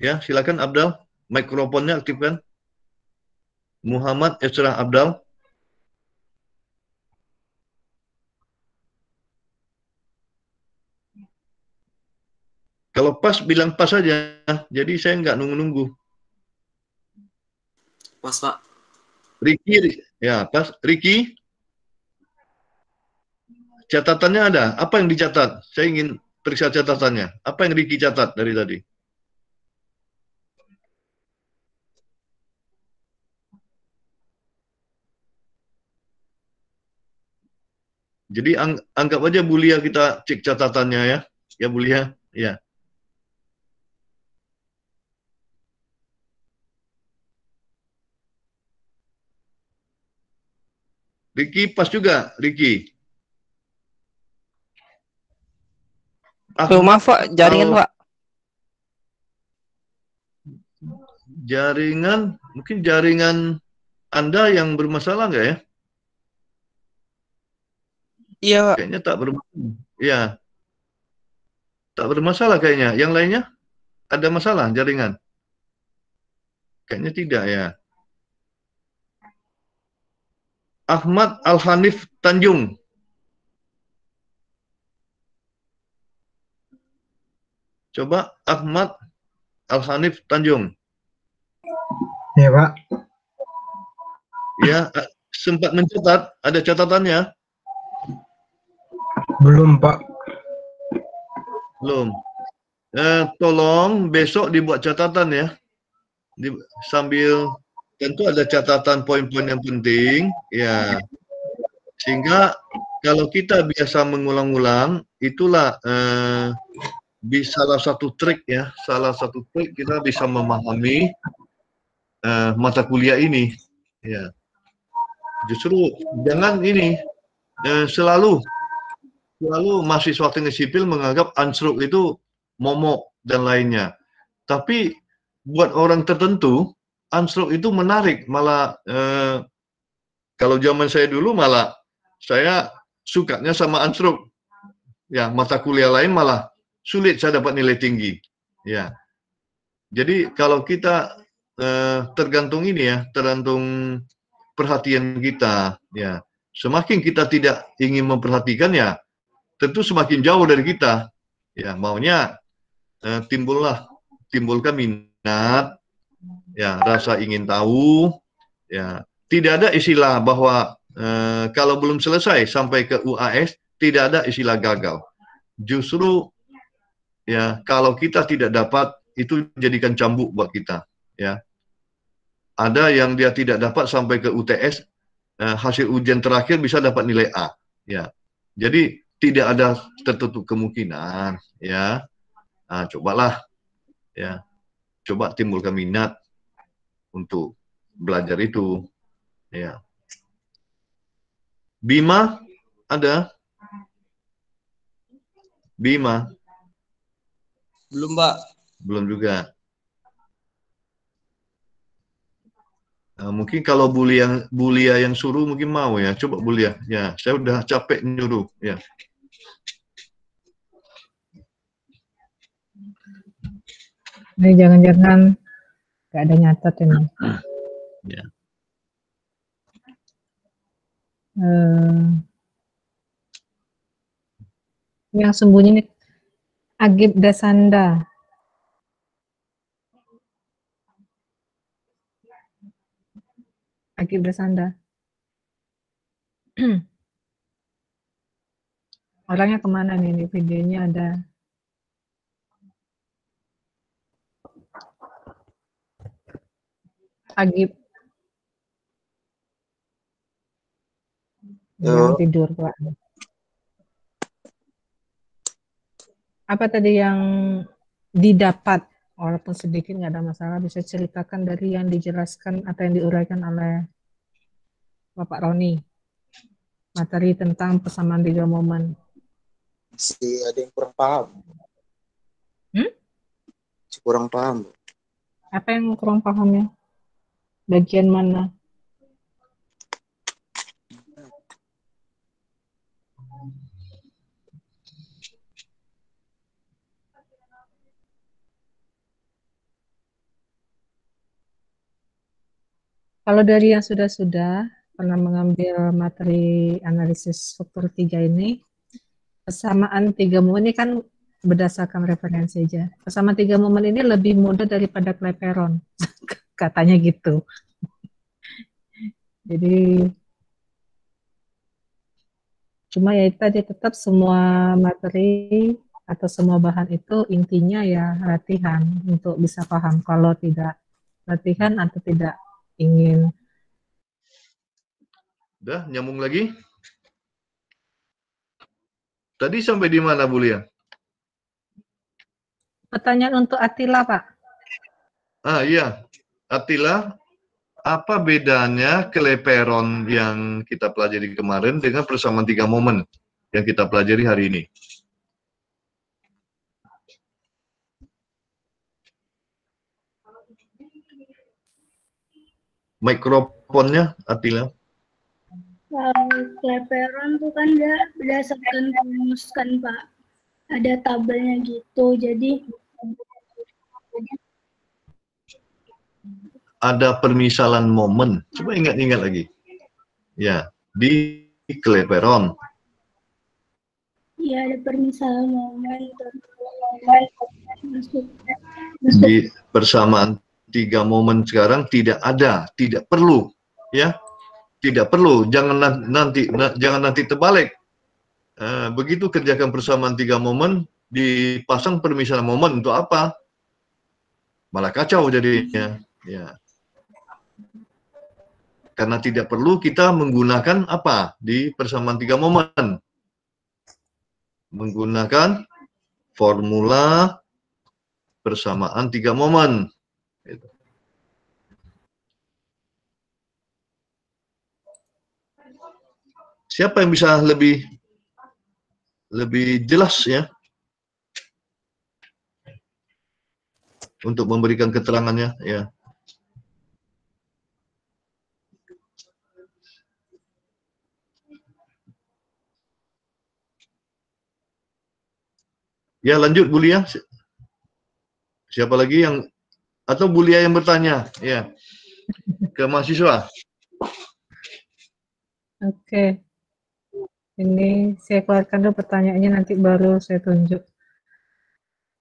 Ya, silakan Abdal. Mikrofonnya aktifkan. Muhammad Esra Abdal. Kalau pas, bilang pas saja. Jadi saya nggak nunggu-nunggu. Pas, Pak. Riki, ya pas. Riki, catatannya ada. Apa yang dicatat? Saya ingin periksa catatannya. Apa yang Riki catat dari tadi? Jadi ang anggap aja Bulia kita cek catatannya ya. Ya Bulia, ya. Ricky pas juga, Ricky. Ah, oh, maaf Pak, jaringan Pak. Jaringan, mungkin jaringan Anda yang bermasalah enggak ya? Iya. Kayaknya tak bermasalah. Iya. Tak bermasalah kayaknya. Yang lainnya ada masalah jaringan? Kayaknya tidak ya. Ahmad Al-Hanif Tanjung. Coba Ahmad Al-Hanif Tanjung. Ya, Pak. Ya, eh, sempat mencatat, ada catatannya. Belum, Pak. Belum. Eh, tolong besok dibuat catatan ya. Di, sambil tentu ada catatan poin-poin yang penting, ya. Sehingga kalau kita biasa mengulang-ulang, itulah eh, salah satu trik ya, salah satu trik kita bisa memahami eh, mata kuliah ini. Ya, justru jangan ini eh, selalu Lalu mahasiswa teknik sipil menganggap unsruk itu momok dan lainnya. Tapi buat orang tertentu, unsruk itu menarik. Malah eh, kalau zaman saya dulu malah saya sukanya sama unsruk. Ya mata kuliah lain malah sulit saya dapat nilai tinggi. Ya. Jadi kalau kita eh, tergantung ini ya, tergantung perhatian kita. Ya, semakin kita tidak ingin memperhatikan ya tentu semakin jauh dari kita. Ya, maunya eh, timbullah timbulkan minat, ya, rasa ingin tahu, ya. Tidak ada istilah bahwa eh, kalau belum selesai sampai ke UAS tidak ada istilah gagal. Justru ya kalau kita tidak dapat itu jadikan cambuk buat kita, ya. Ada yang dia tidak dapat sampai ke UTS, eh, hasil ujian terakhir bisa dapat nilai A, ya. Jadi tidak ada tertutup kemungkinan ya nah, cobalah ya coba timbulkan minat untuk belajar itu ya Bima ada Bima belum Pak belum juga ah, mungkin kalau Bulia, Bulia yang suruh mungkin mau ya. Coba Bulia. Ya, saya udah capek nyuruh. Ya. Ini jangan-jangan gak ada nyatet ini. Ya. Uh, yang sembunyi ini Agib Dasanda. Agib Dasanda. Orangnya kemana nih? ini videonya ada pagi yang tidur Pak. Apa tadi yang didapat walaupun sedikit nggak ada masalah bisa ceritakan dari yang dijelaskan atau yang diuraikan oleh Bapak Roni materi tentang persamaan tiga momen. Si ada yang kurang paham. Hmm? Si kurang paham. Apa yang kurang pahamnya? bagian mana? Kalau dari yang sudah-sudah pernah mengambil materi analisis struktur tiga ini, kesamaan tiga momen ini kan berdasarkan referensi aja. Kesamaan tiga momen ini lebih mudah daripada kleperon. katanya gitu. Jadi cuma ya tadi tetap semua materi atau semua bahan itu intinya ya latihan untuk bisa paham kalau tidak latihan atau tidak ingin Udah nyambung lagi Tadi sampai di mana Bu Lia? Pertanyaan untuk Atila Pak Ah iya Atila, apa bedanya keleperon yang kita pelajari kemarin dengan persamaan tiga momen yang kita pelajari hari ini? Mikrofonnya, Atila. keleperon itu kan dia berdasarkan rumus kan, Pak. Ada tabelnya gitu, jadi ada permisalan momen. Coba ingat-ingat lagi. Ya, di Kleperon. Iya, ada permisalan momen. Di persamaan tiga momen sekarang tidak ada, tidak perlu. Ya, tidak perlu. Jangan nanti, jangan nanti terbalik. Eh, begitu kerjakan persamaan tiga momen, dipasang permisalan momen untuk apa? Malah kacau jadinya. Ya karena tidak perlu kita menggunakan apa di persamaan tiga momen menggunakan formula persamaan tiga momen gitu. siapa yang bisa lebih lebih jelas ya untuk memberikan keterangannya ya Ya lanjut Bulia. Siapa lagi yang atau Bulia yang bertanya? Ya ke mahasiswa. Oke. Ini saya keluarkan dulu pertanyaannya nanti baru saya tunjuk.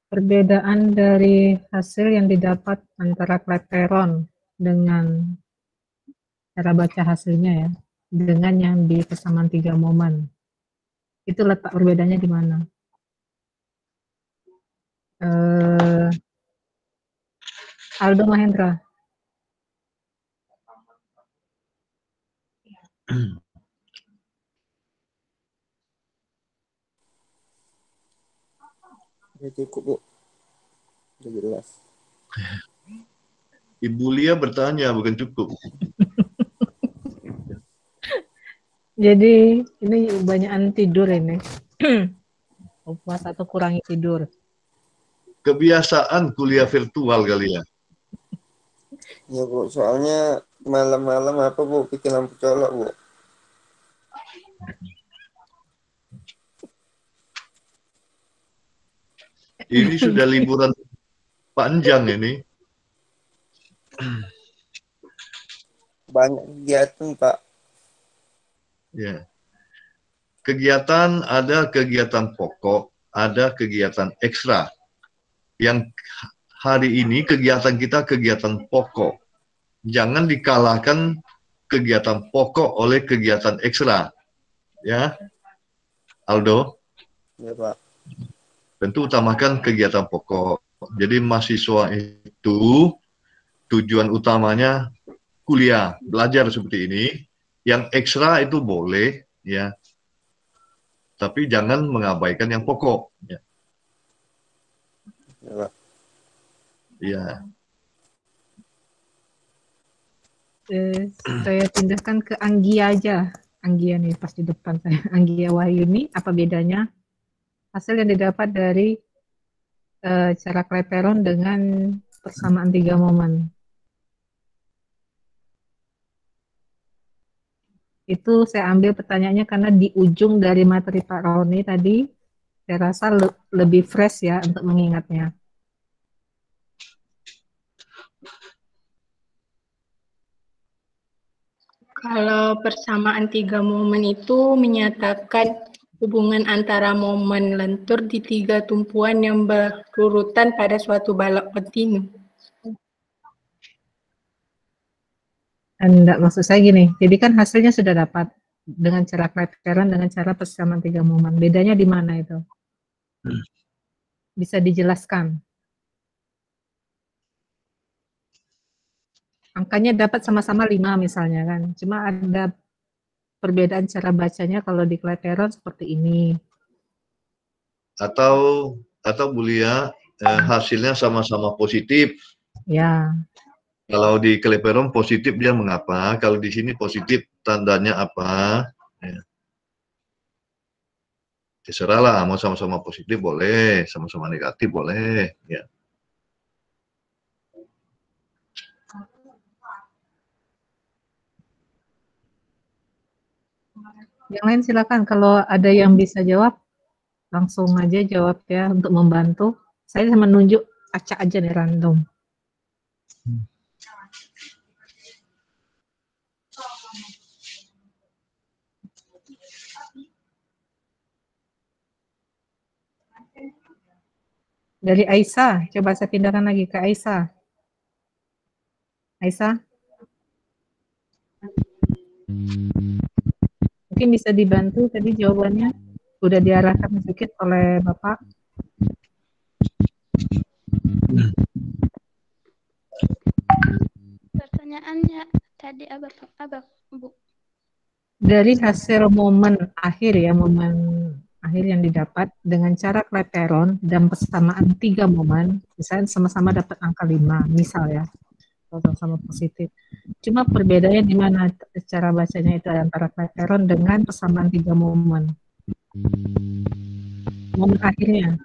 Perbedaan dari hasil yang didapat antara kleteron dengan cara baca hasilnya ya, dengan yang di kesamaan tiga momen. Itu letak perbedaannya di mana? uh, Aldo Mahendra. Ya cukup, Bu. Sudah jelas. Ibu Lia bertanya, bukan cukup. Jadi, ini banyakan tidur ini. Puas atau kurangi tidur kebiasaan kuliah virtual kali ya. Ya bu, soalnya malam-malam apa bu bikin lampu colok bu. Ini sudah liburan panjang ini. Banyak kegiatan pak. Ya. Kegiatan ada kegiatan pokok, ada kegiatan ekstra yang hari ini kegiatan kita kegiatan pokok. Jangan dikalahkan kegiatan pokok oleh kegiatan ekstra. Ya. Aldo. Ya, Pak. Tentu utamakan kegiatan pokok. Jadi mahasiswa itu tujuan utamanya kuliah, belajar seperti ini. Yang ekstra itu boleh ya. Tapi jangan mengabaikan yang pokok ya. Iya. Eh, saya pindahkan ke Anggia aja. Anggia nih pas di depan saya. Anggia Wahyuni, apa bedanya hasil yang didapat dari eh, cara kleperon dengan persamaan tiga momen? Itu saya ambil pertanyaannya karena di ujung dari materi Pak Roni tadi saya rasa le lebih fresh ya untuk mengingatnya. Kalau persamaan tiga momen itu menyatakan hubungan antara momen lentur di tiga tumpuan yang berurutan pada suatu balok kontinu. Enggak, maksud saya gini, jadi kan hasilnya sudah dapat dengan cara criterion, dengan cara persamaan tiga momen. Bedanya di mana itu? Hmm. Bisa dijelaskan? Angkanya dapat sama-sama lima misalnya kan. Cuma ada perbedaan cara bacanya kalau di Kleteron seperti ini. Atau atau Bulia eh, hasilnya sama-sama positif. Ya. Kalau di Kleperon positif dia mengapa? Kalau di sini positif tandanya apa? Ya terserahlah ya mau sama-sama positif boleh, sama-sama negatif boleh, ya. Yang lain silakan kalau ada yang bisa jawab langsung aja jawab ya untuk membantu. Saya menunjuk acak aja nih random. Hmm. Dari Aisyah, coba saya pindahkan lagi ke Aisyah. Aisyah? Mungkin bisa dibantu tadi jawabannya sudah diarahkan sedikit oleh Bapak. Pertanyaannya tadi abang, apa Bu? Dari hasil momen akhir ya, momen akhir yang didapat dengan cara kleteron dan persamaan tiga momen, misalnya sama-sama dapat angka lima misal ya, sama-sama positif. Cuma perbedaannya di mana cara bacanya itu antara kleteron dengan persamaan tiga momen. Momen akhirnya.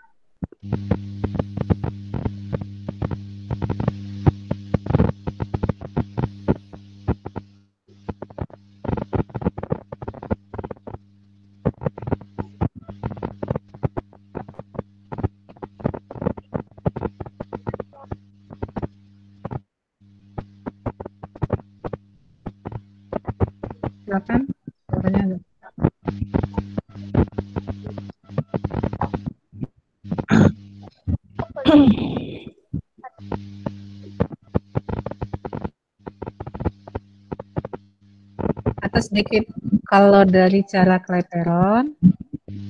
sedikit kalau dari cara Kleperon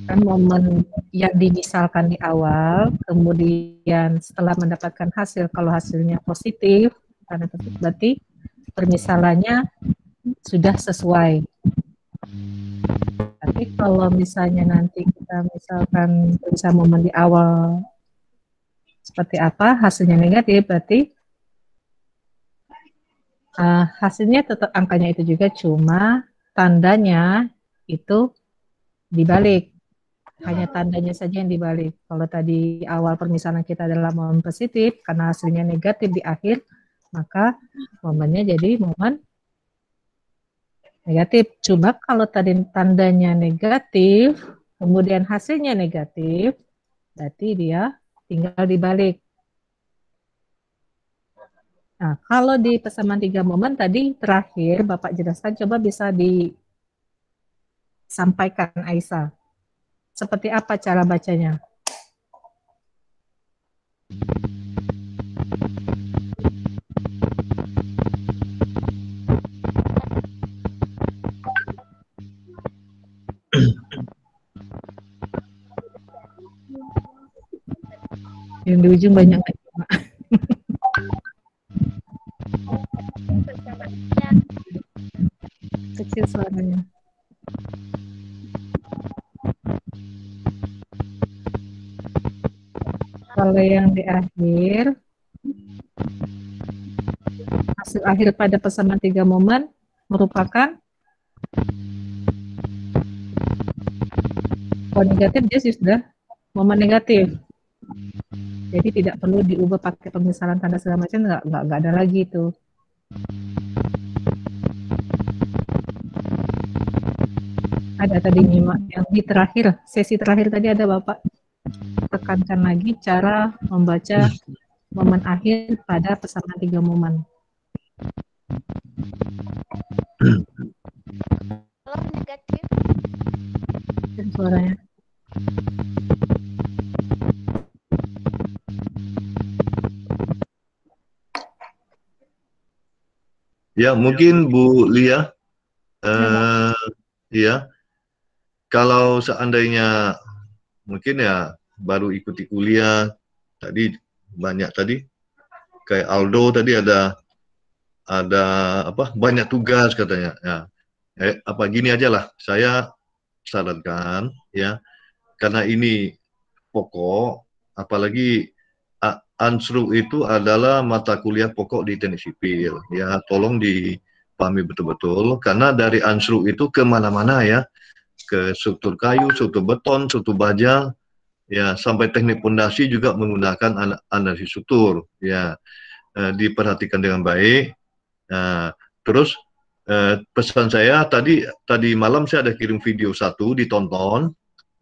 kan momen yang dimisalkan di awal, kemudian setelah mendapatkan hasil kalau hasilnya positif, karena berarti permisalannya sudah sesuai. Tapi kalau misalnya nanti kita misalkan bisa momen di awal seperti apa hasilnya negatif, berarti uh, hasilnya tetap angkanya itu juga cuma tandanya itu dibalik. Ya. Hanya tandanya saja yang dibalik. Kalau tadi awal permisalan kita adalah momen positif, karena hasilnya negatif di akhir, maka momennya jadi momen negatif. Coba kalau tadi tandanya negatif, kemudian hasilnya negatif, berarti dia tinggal dibalik. Nah, kalau di pesanan tiga momen tadi terakhir Bapak jelaskan coba bisa disampaikan Aisyah. Seperti apa cara bacanya? Yang di ujung banyak suaranya. Kalau yang di akhir, hasil akhir pada pesanan tiga momen merupakan kalau negatif dia sudah momen negatif jadi tidak perlu diubah pakai penyesalan tanda segala macam nggak nggak ada lagi itu ada tadi nyimak yang di terakhir sesi terakhir tadi ada bapak tekankan lagi cara membaca momen akhir pada pesanan tiga momen. negatif, Dan suaranya. Ya, mungkin Bu Lia. Uh, ya, kalau seandainya mungkin ya baru ikuti kuliah tadi banyak tadi kayak Aldo tadi ada ada apa banyak tugas katanya ya eh, apa gini aja lah saya sarankan ya karena ini pokok apalagi ansru itu adalah mata kuliah pokok di teknik sipil ya tolong dipahami betul-betul karena dari ansru itu kemana-mana ya ke struktur kayu, struktur beton, struktur baja, ya sampai teknik pondasi juga menggunakan analisis struktur, ya eh, diperhatikan dengan baik. Nah, terus eh, pesan saya tadi tadi malam saya ada kirim video satu ditonton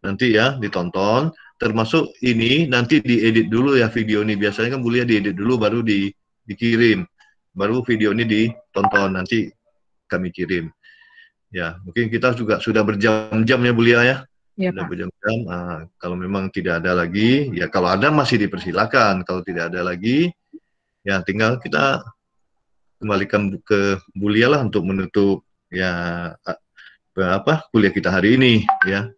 nanti ya ditonton termasuk ini nanti diedit dulu ya video ini biasanya kan mulia diedit dulu baru di, dikirim baru video ini ditonton nanti kami kirim Ya, mungkin kita juga sudah berjam-jam ya Bulia ya. Ya, sudah berjam-jam. Nah, kalau memang tidak ada lagi, ya kalau ada masih dipersilakan. Kalau tidak ada lagi, ya tinggal kita kembalikan ke Bulia lah untuk menutup ya apa kuliah kita hari ini ya.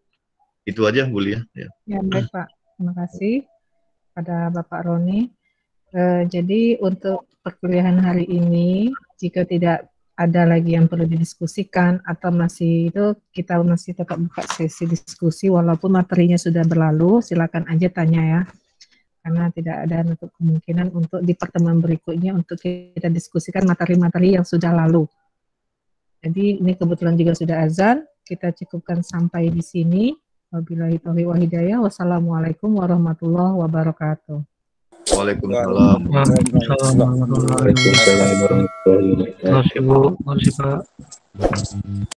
Itu aja Bulia. Ya, ya baik Pak. Terima kasih pada Bapak Roni. E, jadi untuk perkuliahan hari ini, jika tidak ada lagi yang perlu didiskusikan atau masih itu kita masih tetap buka sesi diskusi walaupun materinya sudah berlalu silakan aja tanya ya karena tidak ada untuk kemungkinan untuk di pertemuan berikutnya untuk kita diskusikan materi-materi yang sudah lalu. Jadi ini kebetulan juga sudah azan, kita cukupkan sampai di sini. Wabillahi taufiq wa hidayah. Wassalamualaikum warahmatullahi wabarakatuh. Waalaikumsalam. Waalaikumsalam Waalaikumsalam. Terima kasih Bu, terima kasih Pak.